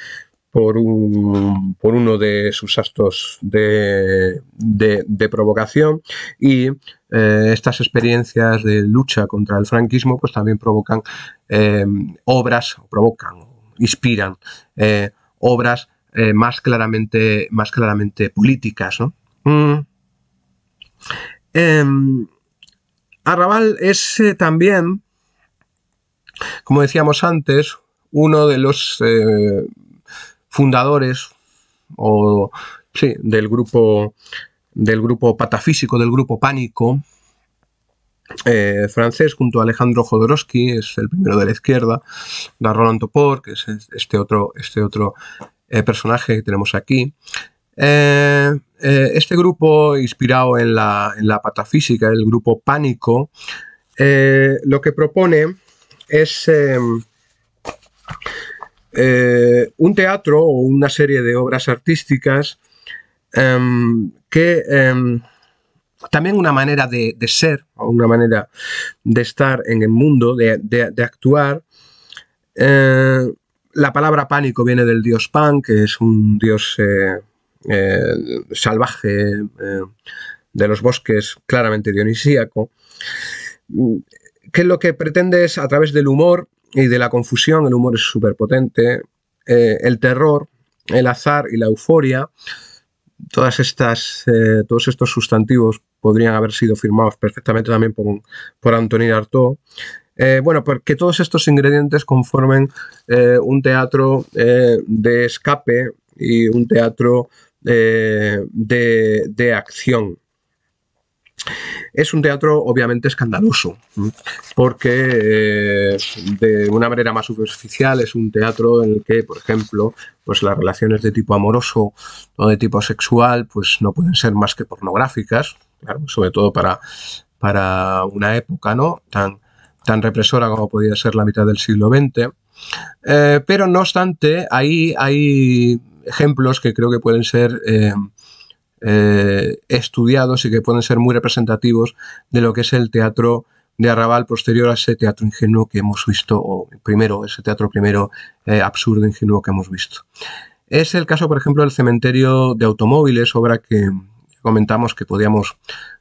por, uno de sus actos de, provocación y eh, estas experiencias de lucha contra el franquismo pues también provocan eh, obras, provocan, inspiran eh, obras más, claramente, más claramente políticas. Mm. Em, Arrabal es también, como decíamos antes, uno de los fundadores o sí, del grupo del grupo patafísico, del grupo pánico eh, francés, junto a Alejandro Jodorowsky, es el primero de la izquierda, da Roland Topor, que es este otro, este otro eh, personaje que tenemos aquí. Eh, este grupo, inspirado en la, en la, patafísica, el grupo pánico, lo que propone es eh, un teatro o una serie de obras artísticas em, que em, también una manera de, ser o una manera de estar en el mundo, de, de actuar. Eh, la palabra pánico viene del dios Pan, que es un dios eh, salvaje de los bosques, claramente dionisíaco, mm, que lo que pretende es, a través del humor, y de la confusión, el humor es súper potente, eh, el terror, el azar y la euforia, todas estas, eh, todos estos sustantivos podrían haber sido firmados perfectamente también por, por Antonin Artaud. Eh, bueno, porque todos estos ingredientes conformen un teatro de escape y un teatro de, de acción. Es un teatro obviamente escandaloso, porque eh, de una manera más superficial es un teatro en el que, por ejemplo, pues las relaciones de tipo amoroso o de tipo sexual pues no pueden ser más que pornográficas, sobre todo para, para una época ¿no? tan, tan represora como podía ser la mitad del siglo XX. Eh, pero no obstante, ahí hay ejemplos que creo que pueden ser... Eh, eh, estudiados y que pueden ser muy representativos de lo que es el teatro de Arrabal posterior a ese teatro ingenuo que hemos visto, o primero, ese teatro primero eh, absurdo ingenuo que hemos visto. Es el caso, por ejemplo, del cementerio de automóviles, obra que comentamos que podíamos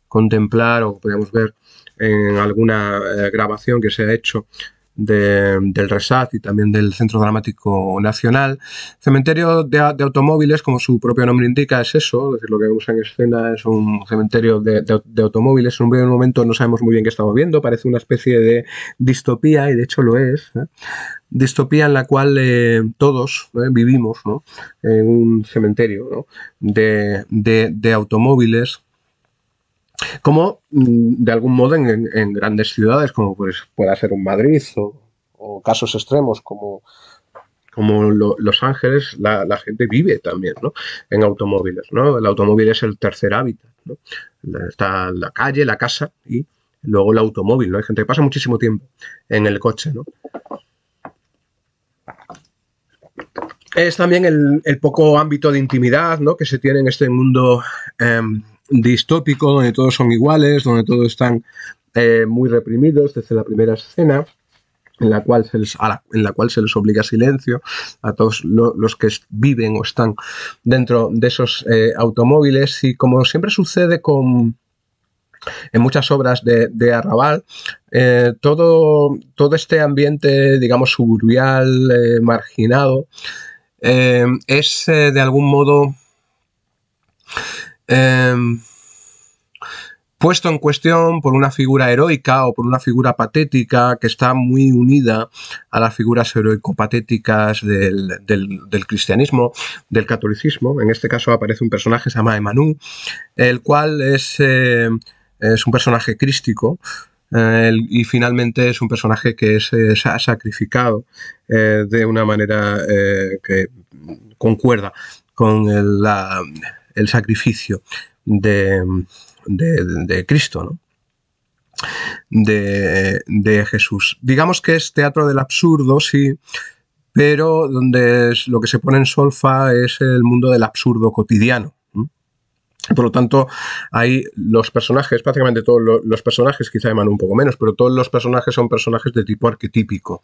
contemplar o podíamos ver en alguna eh, grabación que se ha hecho del RESAT y también del Centro Dramático Nacional. Cementerio de, automóviles, como su propio nombre indica, es eso, decir, lo que vemos en escena es un cementerio de, automóviles. En un breve momento no sabemos muy bien qué estamos viendo, parece una especie de distopía y de hecho lo es. ¿eh? distopía en la cual eh, todos ¿eh? vivimos en un cementerio de, automóviles como mm, de algún modo en, grandes ciudades, como pues pueda ser un Madrid o, casos extremos como, como Los Ángeles, la, gente vive también ¿no? en automóviles. El automóvil es el tercer hábitat. ¿no? Está la calle, la casa y luego el automóvil. ¿no? Hay gente que pasa muchísimo tiempo en el coche. ¿no? Es también el, poco ámbito de intimidad ¿no? que se tiene en este mundo. Em, distópico donde todos son iguales, donde todos están eh, muy reprimidos desde la primera escena. En la, cual se les, en la cual se les obliga silencio a todos los que viven o están dentro de esos eh, automóviles y como siempre sucede con, en muchas obras de, Arrabal, eh, todo, todo, este ambiente, digamos, suburbial, marginado, es de algún modo Em, puesto en cuestión por una figura heroica o por una figura patética que está muy unida a las figuras heroico-patéticas del, cristianismo, del catolicismo. En este caso aparece un personaje que se llama Emanú, el cual es, eh, es un personaje crístico. Eh, y finalmente es un personaje que eh, se ha sacrificado de una manera que concuerda con la, el sacrificio de, de, Cristo, ¿no? de, Jesús. Digamos que es teatro del absurdo, sí, pero donde es, lo que se pone en solfa es el mundo del absurdo cotidiano. Por lo tanto, hay los personajes, prácticamente todos los personajes, quizá Manu un poco menos, pero todos los personajes son personajes de tipo arquetípico.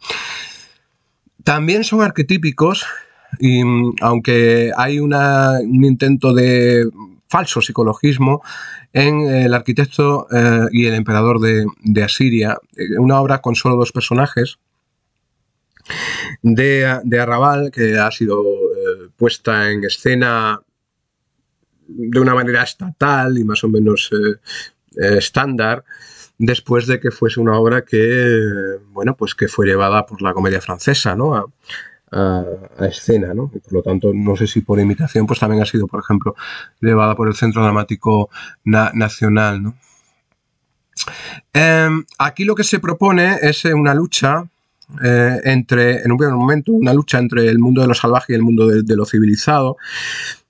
También son arquetípicos y mm, aunque hay un intento de falso psicologismo en El arquitecto eh, y el emperador de, Asiria, eh, una obra con solo dos personajes de, Arrabal, que ha sido eh, puesta en escena de una manera estatal y más o menos estándar después de que fuese una obra que bueno pues que fue llevada por la comedia francesa ¿no? a, escena, ¿no? por lo tanto, no sé si por imitación, pues también ha sido, por ejemplo, llevada por el Centro Dramático Nacional, em, aquí lo que se propone es eh, una lucha eh, entre, en un primer momento, una lucha entre el mundo de lo salvaje y el mundo de, lo civilizado,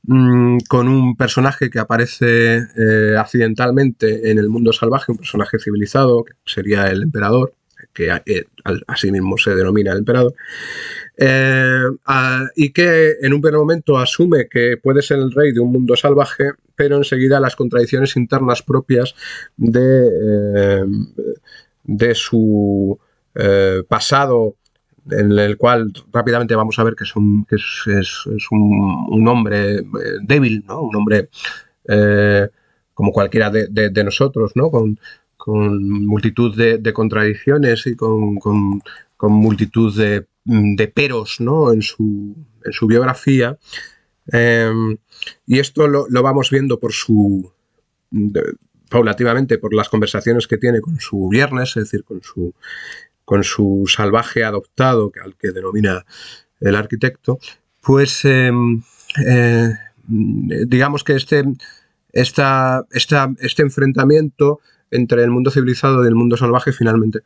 mm, con un personaje que aparece eh, accidentalmente en el mundo salvaje, un personaje civilizado, que sería el emperador, que eh, así mismo se denomina el emperador, eh, y que en un primer momento asume que puede ser el rey de un mundo salvaje, pero enseguida las contradicciones internas propias de, eh, de su pasado en el cual rápidamente vamos a ver que es un, un, hombre débil, ¿no? un hombre como cualquiera de, nosotros, ¿no? con multitud de, contradicciones y con, multitud de, mm, peros en, su, biografía. Em, y esto lo, vamos viendo por su paulativamente por las conversaciones que tiene con su viernes, es decir, con su, con su salvaje adoptado, al que denomina el arquitecto, pues em, eh, digamos que este, esta, esta, este enfrentamiento entre el mundo civilizado y el mundo salvaje finalmente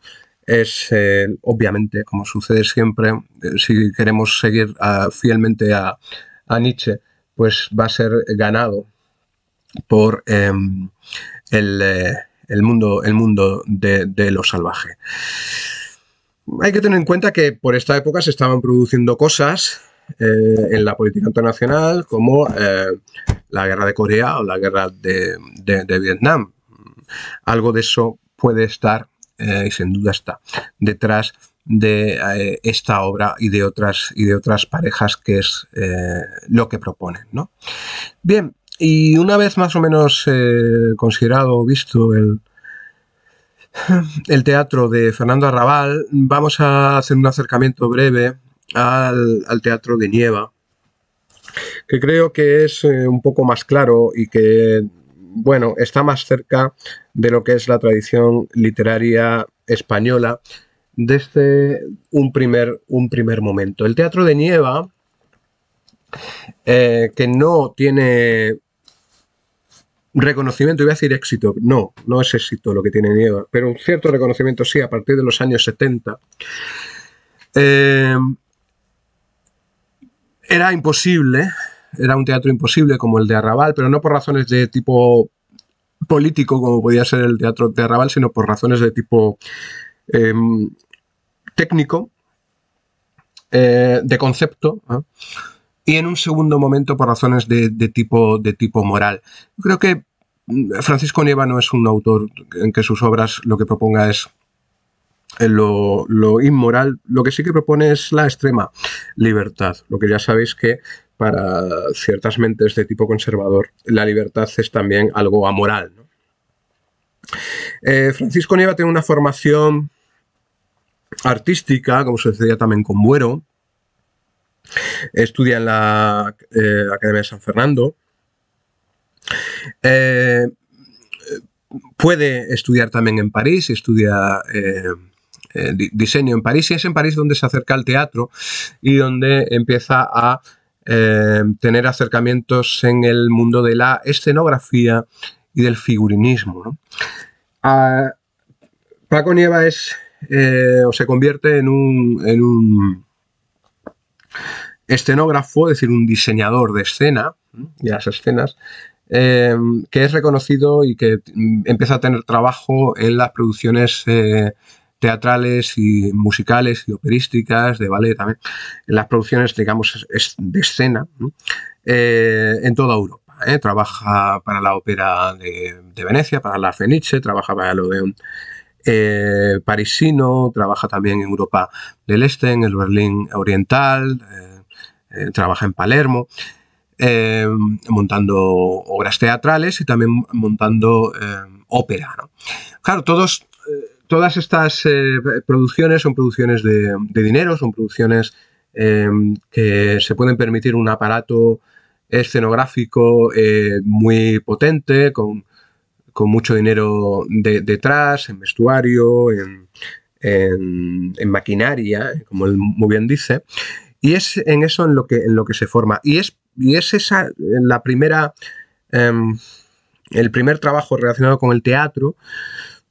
es, eh, obviamente, como sucede siempre, eh, si queremos seguir ah, fielmente a, Nietzsche, pues va a ser ganado por em, eh, el, mundo, el mundo de, lo salvaje. Hay que tener en cuenta que por esta época se estaban produciendo cosas en la política internacional como la guerra de Corea o la guerra de Vietnam algo de eso puede estar, eh, y sin duda está, detrás de eh, esta obra y de otras y de otras parejas que es eh, lo que proponen bien y una vez más o menos considerado o visto el, el teatro de Fernando Arrabal vamos a hacer un acercamiento breve al teatro de Nieva que creo que es un poco más claro y que bueno, está más cerca de lo que es la tradición literaria española desde este, un primer, un primer momento. El teatro de Nieva, eh, que no tiene reconocimiento, voy a decir éxito, no, no es éxito lo que tiene Nieva, pero un cierto reconocimiento sí a partir de los años 70. Eh, era imposible era un teatro imposible como el de Arrabal, pero no por razones de tipo político como podía ser el teatro de Arrabal, sino por razones de tipo em, técnico, eh, de concepto. Y en un segundo momento por razones de, tipo, de tipo moral. Creo que mm, Francisco Nieva no es un autor en que sus obras lo que proponga es eh, lo, lo, inmoral, lo que sí que propone es la extrema libertad, lo que ya sabéis que para ciertas mentes de tipo conservador, la libertad es también algo amoral. Eh, Francisco Nieva tiene una formación artística, como sucedía también con Buero. Estudia en la eh, Academia de San Fernando. Eh, puede estudiar también en París, estudia diseño en París y es en París donde se acerca al teatro y donde empieza a Em, tener acercamientos en el mundo de la escenografía y del figurinismo. Ah, Paco Nieva es eh, o se convierte en un, escenógrafo, es decir, un diseñador de escena, y las escenas, em, que es reconocido y que mm, empieza a tener trabajo en las producciones eh, teatrales y musicales y operísticas, de ballet también, las producciones, digamos, de escena eh, en toda Europa. ¿eh? Trabaja para la ópera de, Venecia, para la Fenice, trabaja para el Odeón eh, parisino, trabaja también en Europa del Este, en el Berlín Oriental, trabaja en Palermo. montando obras teatrales y también montando ópera. Claro, todos todas estas eh, producciones son producciones de, dinero, son producciones eh, que se pueden permitir un aparato escenográfico eh, muy potente, con, con mucho dinero detrás, en vestuario, en, en, maquinaria, como él muy bien dice. Y es en eso en lo que, en lo que se forma. Y es, y es esa la primera, em, el primer trabajo relacionado con el teatro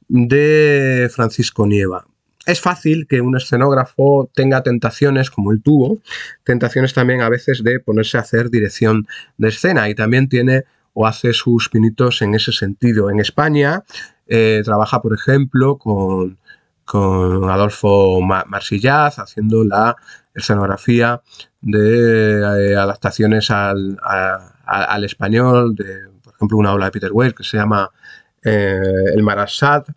de Francisco Nieva. Es fácil que un escenógrafo tenga tentaciones como el tubo, tentaciones también a veces de ponerse a hacer dirección de escena y también tiene o hace sus pinitos en ese sentido. En España eh, trabaja, por ejemplo, con, Adolfo Marsillaz haciendo la escenografía de eh, adaptaciones al, al, español, de, por ejemplo, una obra de Peter Weir que se llama eh, el Marasat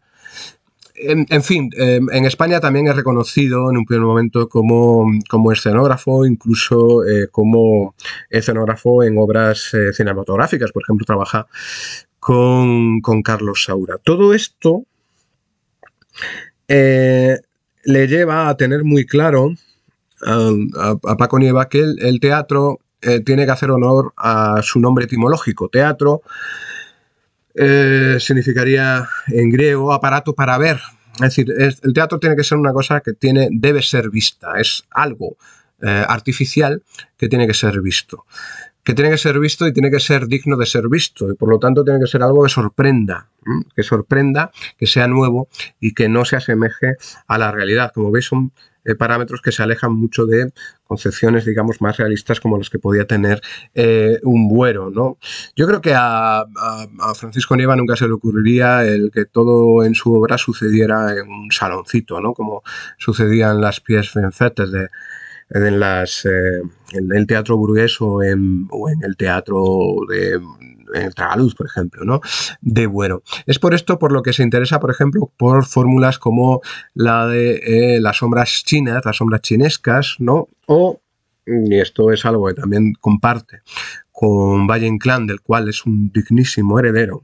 En, fin, em, en España también es reconocido en un primer momento como, escenógrafo, incluso eh, como escenógrafo en obras eh, cinematográficas. Por ejemplo, trabaja con, Carlos Saura. Todo esto le lleva a tener muy claro a, Paco Nieva que el, teatro tiene que hacer honor a su nombre etimológico. Teatro eh, significaría en griego aparato para ver. Es decir, el teatro tiene que ser una cosa que tiene, debe ser vista, es algo eh, artificial que tiene que ser visto que tiene que ser visto y tiene que ser digno de ser visto y por lo tanto tiene que ser algo que sorprenda, que sorprenda, que sea nuevo y que no se asemeje a la realidad. Como veis son eh, parámetros que se alejan mucho de concepciones, digamos, más realistas como las que podía tener eh, un buero, ¿no? Yo creo que a, Francisco Nieva nunca se le ocurriría el que todo en su obra sucediera en un saloncito, ¿no? Como sucedían las pies fenfetes de eh, en las, eh, el teatro burgués o en, el teatro de, en tragaluz, por ejemplo, ¿no? De bueno. Es por esto por lo que se interesa, por ejemplo, por fórmulas como la de eh, las sombras chinas, las sombras chinescas, ¿no? O, y esto es algo que también comparte con Valle Clan del cual es un dignísimo heredero,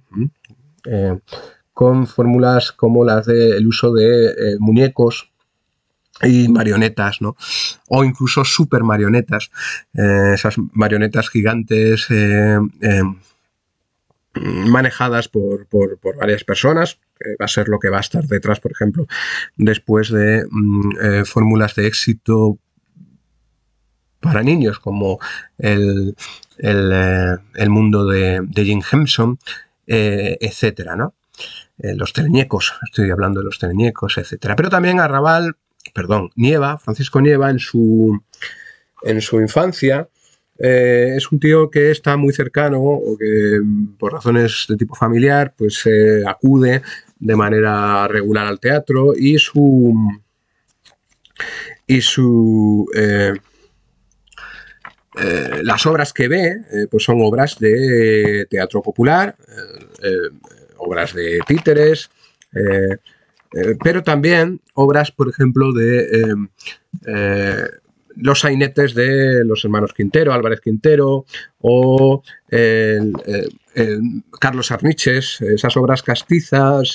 con fórmulas como las del uso de muñecos y marionetas, ¿no? O incluso super marionetas, eh, esas marionetas gigantes eh, em, manejadas por, varias personas, va a ser lo que va a estar detrás, por ejemplo, después de mm, eh, fórmulas de éxito para niños, como el, mundo de, Jim Henson, etcétera, ¿no? los teleñecos, estoy hablando de los teleñecos, etcétera. Pero también Arrabal perdón, Nieva, Francisco Nieva, en su, en su infancia, eh, es un tío que está muy cercano o que mm, por razones de tipo familiar pues acude de manera regular al teatro y su y su eh, eh, las obras que ve pues son obras de teatro popular obras de títeres eh, pero también obras, por ejemplo, de em, eh, los sainetes de los hermanos Quintero, Álvarez Quintero, o eh, Carlos Arniches, esas obras castizas,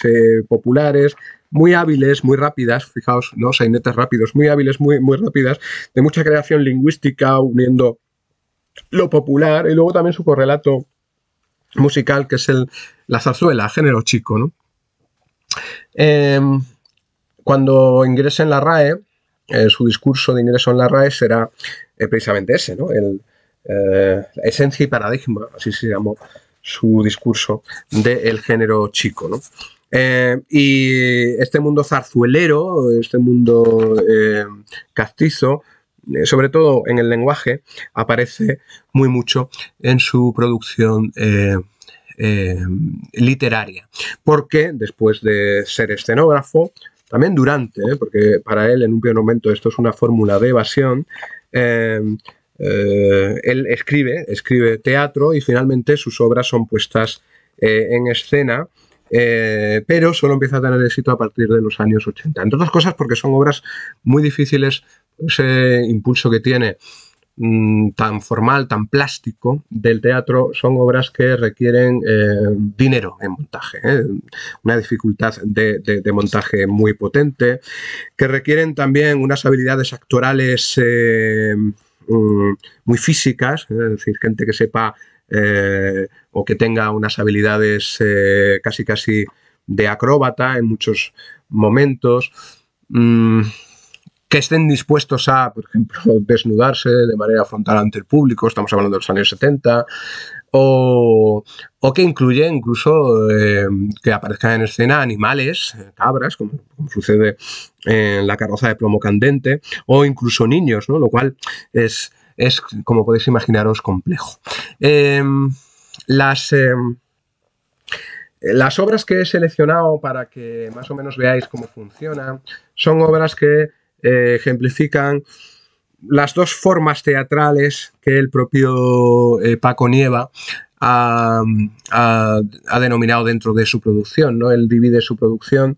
populares, muy hábiles, muy rápidas, fijaos, ¿no? Sainetes rápidos, muy hábiles, muy, muy rápidas, de mucha creación lingüística, uniendo lo popular, y luego también su correlato musical, que es el, la zarzuela, género chico, ¿no? Em, cuando ingrese en la RAE, eh, su discurso de ingreso en la RAE será eh, precisamente ese, ¿no? El, eh, la esencia y paradigma, así se llamó su discurso del género chico, y este mundo zarzuelero, este mundo castizo, sobre todo en el lenguaje, aparece muy mucho en su producción eh, literaria, porque después de ser escenógrafo, también Durante, eh, porque para él en un primer momento esto es una fórmula de evasión, eh, él escribe, escribe teatro y finalmente sus obras son puestas en escena. pero solo empieza a tener éxito a partir de los años 80. Entre otras cosas porque son obras muy difíciles, ese pues, impulso que tiene Mm, tan formal, tan plástico del teatro, son obras que requieren eh, dinero en montaje, ¿eh? una dificultad de, montaje muy potente, que requieren también unas habilidades actorales eh, mm, muy físicas, es decir, gente que sepa o que tenga unas habilidades casi casi de acróbata en muchos momentos. Mm, que estén dispuestos a, por ejemplo, desnudarse de manera frontal ante el público, estamos hablando de los años 70, o, que incluye incluso eh, que aparezcan en escena animales, cabras, como, sucede en la carroza de plomo candente, o incluso niños, lo cual es, es como podéis imaginaros, complejo. Em, las... Em, las obras que he seleccionado para que más o menos veáis cómo funcionan son obras que eh, ejemplifican las dos formas teatrales que el propio eh, Paco Nieva ha, denominado dentro de su producción. ¿no? Él divide su producción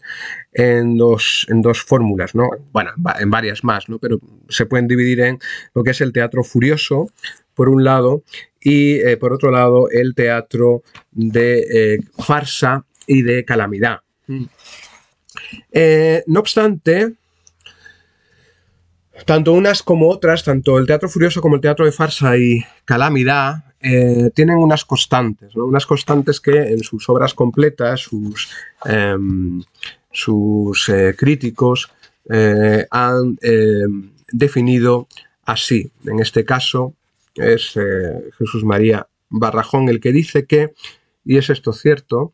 en dos, en dos fórmulas, ¿no? bueno, en varias más, pero se pueden dividir en lo que es el teatro furioso, por un lado, y eh, por otro lado el teatro de farsa y de calamidad. Mm. no obstante, tanto unas como otras, tanto el teatro furioso como el teatro de farsa y calamidad, eh, tienen unas constantes, unas constantes que en sus obras completas, sus, em, sus eh, críticos eh, han em, definido así. En este caso es Jesús María Barrajón el que dice que, y es esto cierto,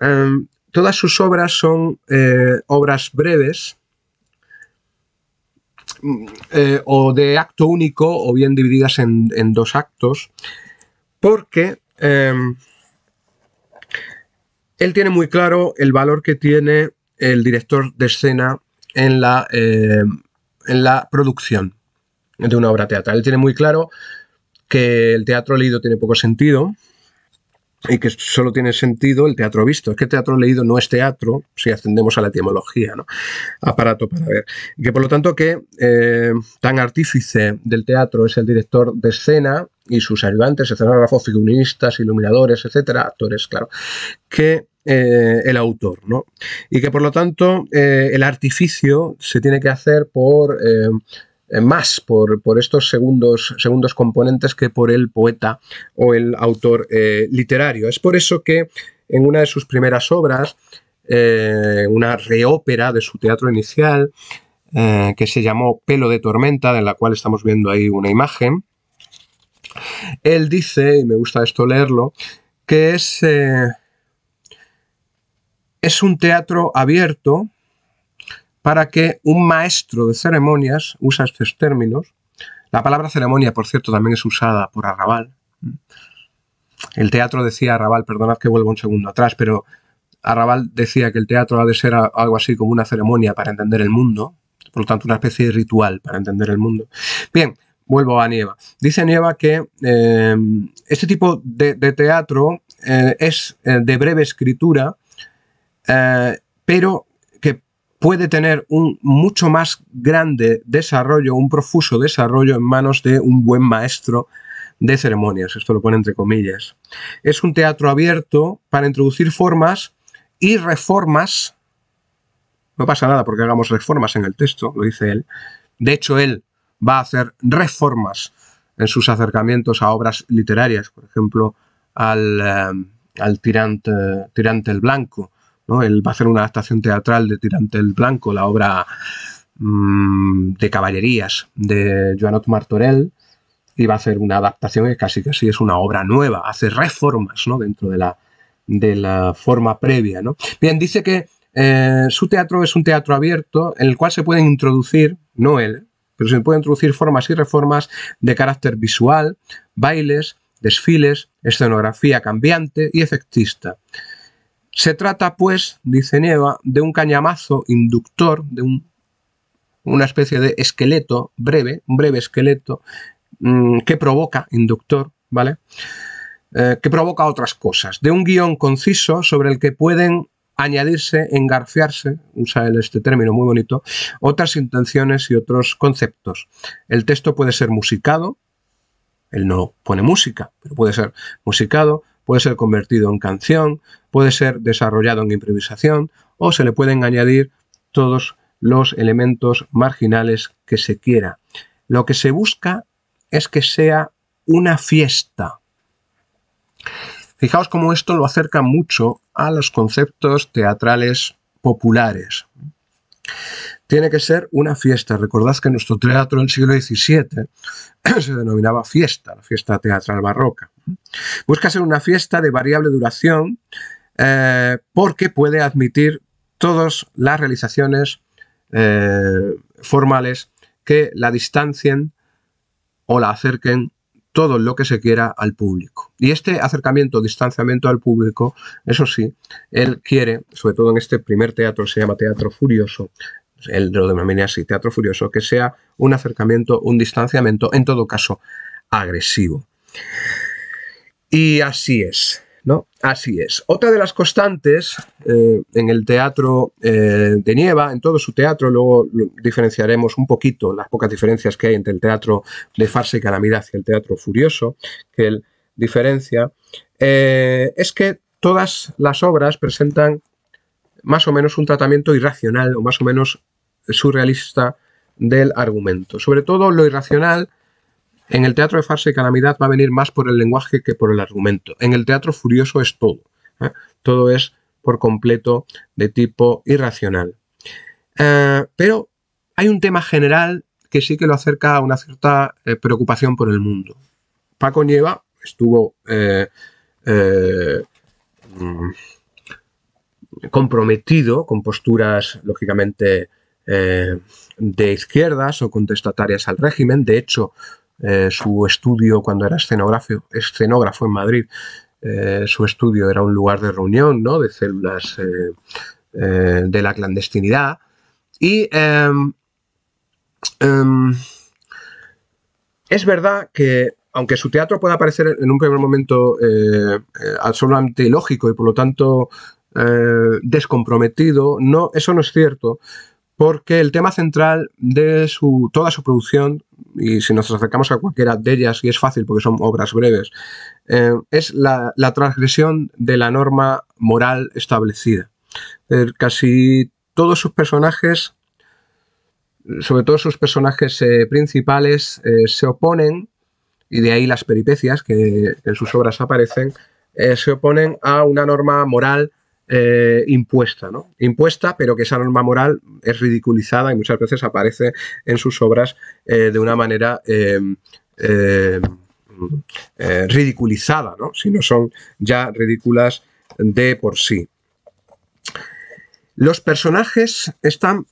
em, todas sus obras son obras breves, eh, o de acto único o bien divididas en, dos actos, porque em, él tiene muy claro el valor que tiene el director de escena en la, em, en la producción de una obra teatral. Él tiene muy claro que el teatro leído tiene poco sentido, y que solo tiene sentido el teatro visto. Es que teatro leído no es teatro, si ascendemos a la etimología, ¿no? Aparato para ver. Que por lo tanto que eh, tan artífice del teatro es el director de escena y sus ayudantes, escenógrafos, figurinistas, iluminadores, etcétera, actores, claro, que eh, el autor, ¿no? Y que por lo tanto eh, el artificio se tiene que hacer por eh, más por, estos segundos, segundos, componentes que por el poeta o el autor eh, literario. Es por eso que en una de sus primeras obras, eh, una reópera de su teatro inicial, que se llamó Pelo de Tormenta, de la cual estamos viendo ahí una imagen, él dice, y me gusta esto leerlo, que es, es un teatro abierto, para que un maestro de ceremonias, usa estos términos, la palabra ceremonia, por cierto, también es usada por Arrabal. El teatro decía Arrabal, perdonad que vuelvo un segundo atrás, pero Arrabal decía que el teatro ha de ser algo así como una ceremonia para entender el mundo, por lo tanto una especie de ritual para entender el mundo. Bien, vuelvo a Nieva. Dice Nieva que eh, este tipo de, teatro eh, es eh, de breve escritura, pero puede tener un mucho más grande desarrollo, un profuso desarrollo en manos de un buen maestro de ceremonias. Esto lo pone entre comillas. Es un teatro abierto para introducir formas y reformas. No pasa nada porque hagamos reformas en el texto, lo dice él. De hecho, él va a hacer reformas en sus acercamientos a obras literarias, por ejemplo, al, eh, tirante el Blanco ¿no? Él va a hacer una adaptación teatral de Tirante el Blanco, la obra mm, de caballerías de Joanot Martorell, y va a hacer una adaptación que casi que sí es una obra nueva, hace reformas ¿no? dentro de la, de la forma previa. ¿no? Bien, dice que eh, su teatro es un teatro abierto en el cual se pueden introducir, no él, pero se pueden introducir formas y reformas de carácter visual, bailes, desfiles, escenografía cambiante y efectista. Se trata, pues, dice Nieva, de un cañamazo inductor, de una especie de esqueleto breve, un breve esqueleto, mm, que provoca, inductor, ¿vale? Eh, que provoca otras cosas, de un guión conciso sobre el que pueden añadirse, engarfiarse, usa él este término muy bonito, otras intenciones y otros conceptos. El texto puede ser musicado, él no pone música, pero puede ser musicado, puede ser convertido en canción, puede ser desarrollado en improvisación o se le pueden añadir todos los elementos marginales que se quiera. Lo que se busca es que sea una fiesta. Fijaos cómo esto lo acerca mucho a los conceptos teatrales populares. Tiene que ser una fiesta. Recordad que nuestro teatro del siglo XVII se denominaba fiesta, la fiesta teatral barroca. Busca ser una fiesta de variable duración eh, porque puede admitir todas las realizaciones eh, formales que la distancien o la acerquen todo lo que se quiera al público. Y este acercamiento, distanciamiento al público, eso sí, él quiere, sobre todo en este primer teatro, se llama Teatro Furioso, él lo denomina así, Teatro Furioso, que sea un acercamiento, un distanciamiento, en todo caso, agresivo. Y así es, ¿no? Así es. Otra de las constantes eh, en el teatro eh, de Nieva, en todo su teatro, luego diferenciaremos un poquito las pocas diferencias que hay entre el teatro de farsa y calamidad y el teatro furioso, que él diferencia, eh, es que todas las obras presentan más o menos un tratamiento irracional o más o menos surrealista del argumento. Sobre todo lo irracional en el teatro de farsa y calamidad va a venir más por el lenguaje que por el argumento. En el teatro furioso es todo. ¿eh? Todo es por completo de tipo irracional. Eh, pero hay un tema general que sí que lo acerca a una cierta eh, preocupación por el mundo. Paco Nieva estuvo mm, comprometido con posturas, lógicamente, de izquierdas o contestatarias al régimen. De hecho, eh, su estudio cuando era escenógrafo, escenógrafo en Madrid, eh, su estudio era un lugar de reunión ¿no? de células eh, de la clandestinidad. Y em, em, es verdad que aunque su teatro pueda parecer en un primer momento absolutamente ilógico y por lo tanto descomprometido, no, eso no es cierto porque el tema central de su, toda su producción, y si nos acercamos a cualquiera de ellas, y es fácil porque son obras breves, eh, es la, transgresión de la norma moral establecida. casi todos sus personajes, sobre todo sus personajes eh, principales, eh, se oponen, y de ahí las peripecias que en sus obras aparecen, se oponen a una norma moral eh, impuesta, ¿no? Impuesta, pero que esa norma moral es ridiculizada y muchas veces aparece en sus obras eh, de una manera eh, ridiculizada, ¿no? Si no son ya ridículas de por sí. Los personajes están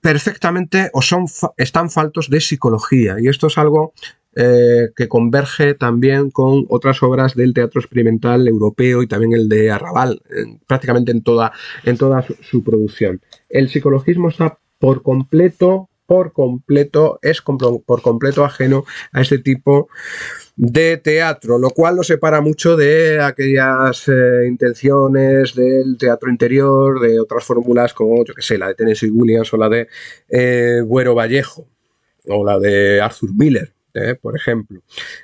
perfectamente o son, están faltos de psicología. Y esto es algo eh, que converge también con otras obras del teatro experimental europeo y también el de Arrabal, prácticamente en toda, en toda su, producción. El psicologismo está por completo por completo, es por completo ajeno a este tipo de teatro, lo cual lo separa mucho de aquellas eh, intenciones del teatro interior, de otras fórmulas como, yo que sé, la de Tennessee Williams o la de eh, Güero Vallejo o la de Arthur Miller. ¿eh? por ejemplo,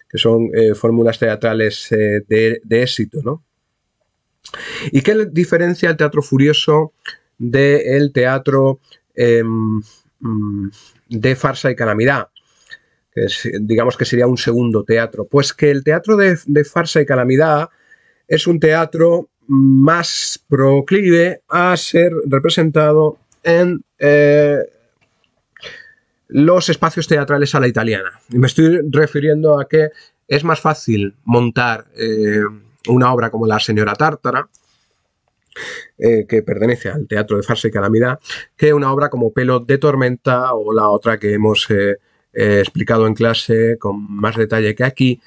que son eh, fórmulas teatrales eh, de, éxito. ¿Y qué diferencia el teatro furioso del teatro em, mm, de farsa y calamidad? Que digamos que sería un segundo teatro. Pues que el teatro de, farsa y calamidad es un teatro más proclive a ser representado en los espacios teatrales a la italiana. me estoy refiriendo a que es más fácil montar eh, una obra como La Señora Tártara, eh, que pertenece al Teatro de Farsa y Calamidad, que una obra como Pelo de Tormenta o la otra que hemos eh, explicado en clase con más detalle que aquí,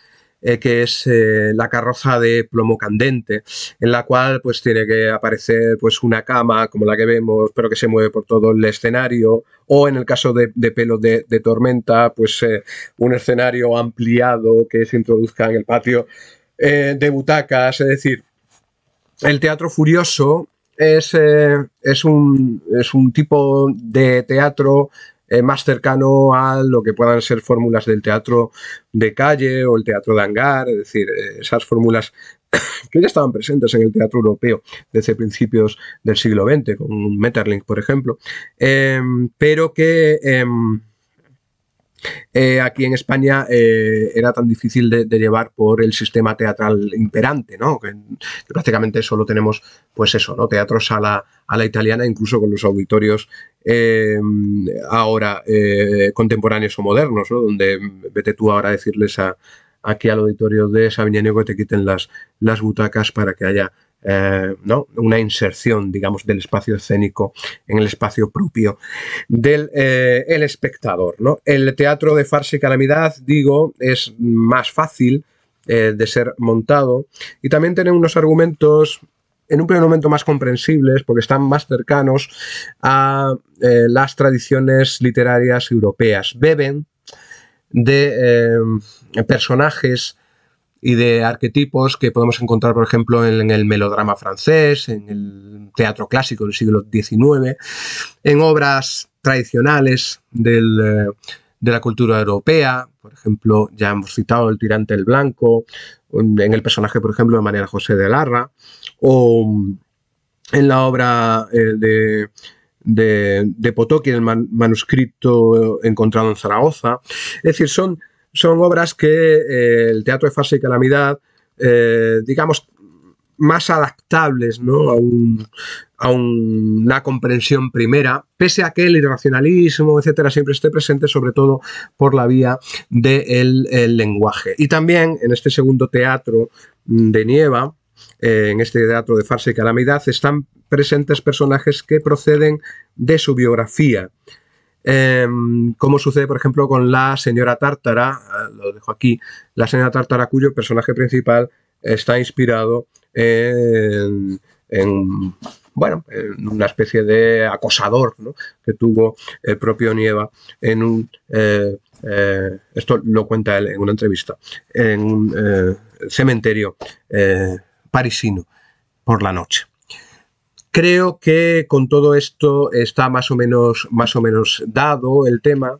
eh, que es eh, la carroza de plomo candente, en la cual pues tiene que aparecer pues una cama como la que vemos, pero que se mueve por todo el escenario, o en el caso de, Pelo de, Tormenta, pues eh, un escenario ampliado que se introduzca en el patio de butacas, es decir, el teatro furioso es, es, un, es un tipo de teatro eh, más cercano a lo que puedan ser fórmulas del teatro de calle o el teatro de hangar, es decir, eh, esas fórmulas que ya estaban presentes en el teatro europeo desde principios del siglo XX, con Metterling, por ejemplo, em, pero que em, eh, aquí en España eh, era tan difícil de, llevar por el sistema teatral imperante, ¿no? Que, prácticamente solo tenemos, pues eso, ¿no? Teatros a la, a la italiana, incluso con los auditorios eh, ahora contemporáneos o modernos, Donde vete tú ahora a decirles a, aquí al auditorio de Sabiñánigo que te quiten las, las butacas para que haya eh, ¿no? una inserción, digamos, del espacio escénico en el espacio propio del eh, espectador. ¿no? El teatro de farsa y calamidad, digo, es más fácil eh, de ser montado y también tiene unos argumentos en un primer momento más comprensibles porque están más cercanos a las tradiciones literarias europeas. Beben de personajes y de arquetipos que podemos encontrar, por ejemplo, en, el melodrama francés, en el teatro clásico del siglo XIX, en obras tradicionales eh, de la cultura europea, por ejemplo, ya hemos citado El tirante el blanco, en el personaje, por ejemplo, de María José de Larra, o mm, en la obra eh, de de, de Potocki, el manuscrito eh, encontrado en Zaragoza. Es decir, son son obras que eh, el teatro de farsa y calamidad, eh, digamos, más adaptables ¿no? a, una comprensión primera, pese a que el irracionalismo, etcétera, siempre esté presente, sobre todo por la vía del lenguaje. Y también en este segundo teatro de Nieva, eh, en este teatro de farsa y calamidad, están presentes personajes que proceden de su biografía, Em, como sucede, por ejemplo, con la señora Tártara, ah, lo dejo aquí, la señora Tártara cuyo personaje principal está inspirado en, bueno, en una especie de acosador que tuvo el propio Nieva en un... Eh, eh, esto lo cuenta él en una entrevista, en un eh, cementerio parisino por la noche. Creo que con todo esto está más o menos, más o menos dado el tema.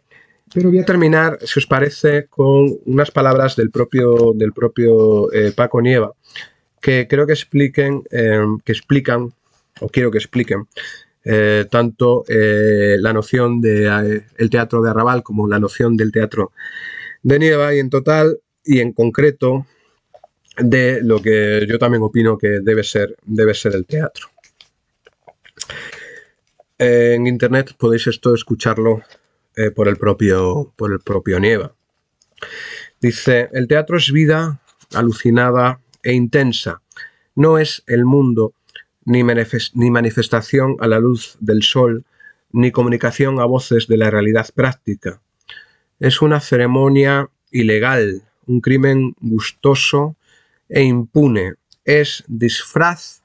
Pero voy a terminar, si os parece, con unas palabras del propio, del propio eh, Paco Nieva, que creo que expliquen, em, que explican, o quiero que expliquen, eh, tanto eh, la noción del el teatro de Arrabal como la noción del teatro de Nieva, y en total, y en concreto, de lo que yo también opino que debe ser, debe ser el teatro en internet podéis esto escucharlo eh, por, el propio, por el propio Nieva. Dice, el teatro es vida alucinada e intensa. No es el mundo ni, manifestación a la luz del sol, ni comunicación a voces de la realidad práctica. Es una ceremonia ilegal, un crimen gustoso e impune. Es disfraz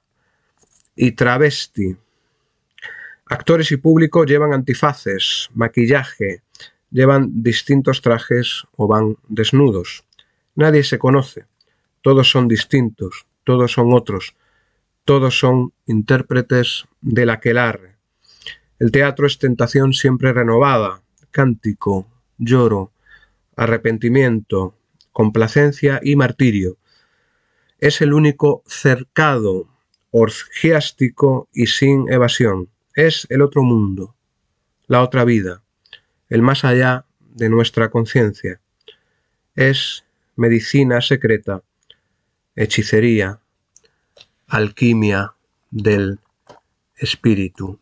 y travesti. Actores y público llevan antifaces, maquillaje, llevan distintos trajes o van desnudos. Nadie se conoce. Todos son distintos, todos son otros, todos son intérpretes la aquelarre. El teatro es tentación siempre renovada, cántico, lloro, arrepentimiento, complacencia y martirio. Es el único cercado, orgiástico y sin evasión es el otro mundo, la otra vida, el más allá de nuestra conciencia. Es medicina secreta, hechicería, alquimia del espíritu.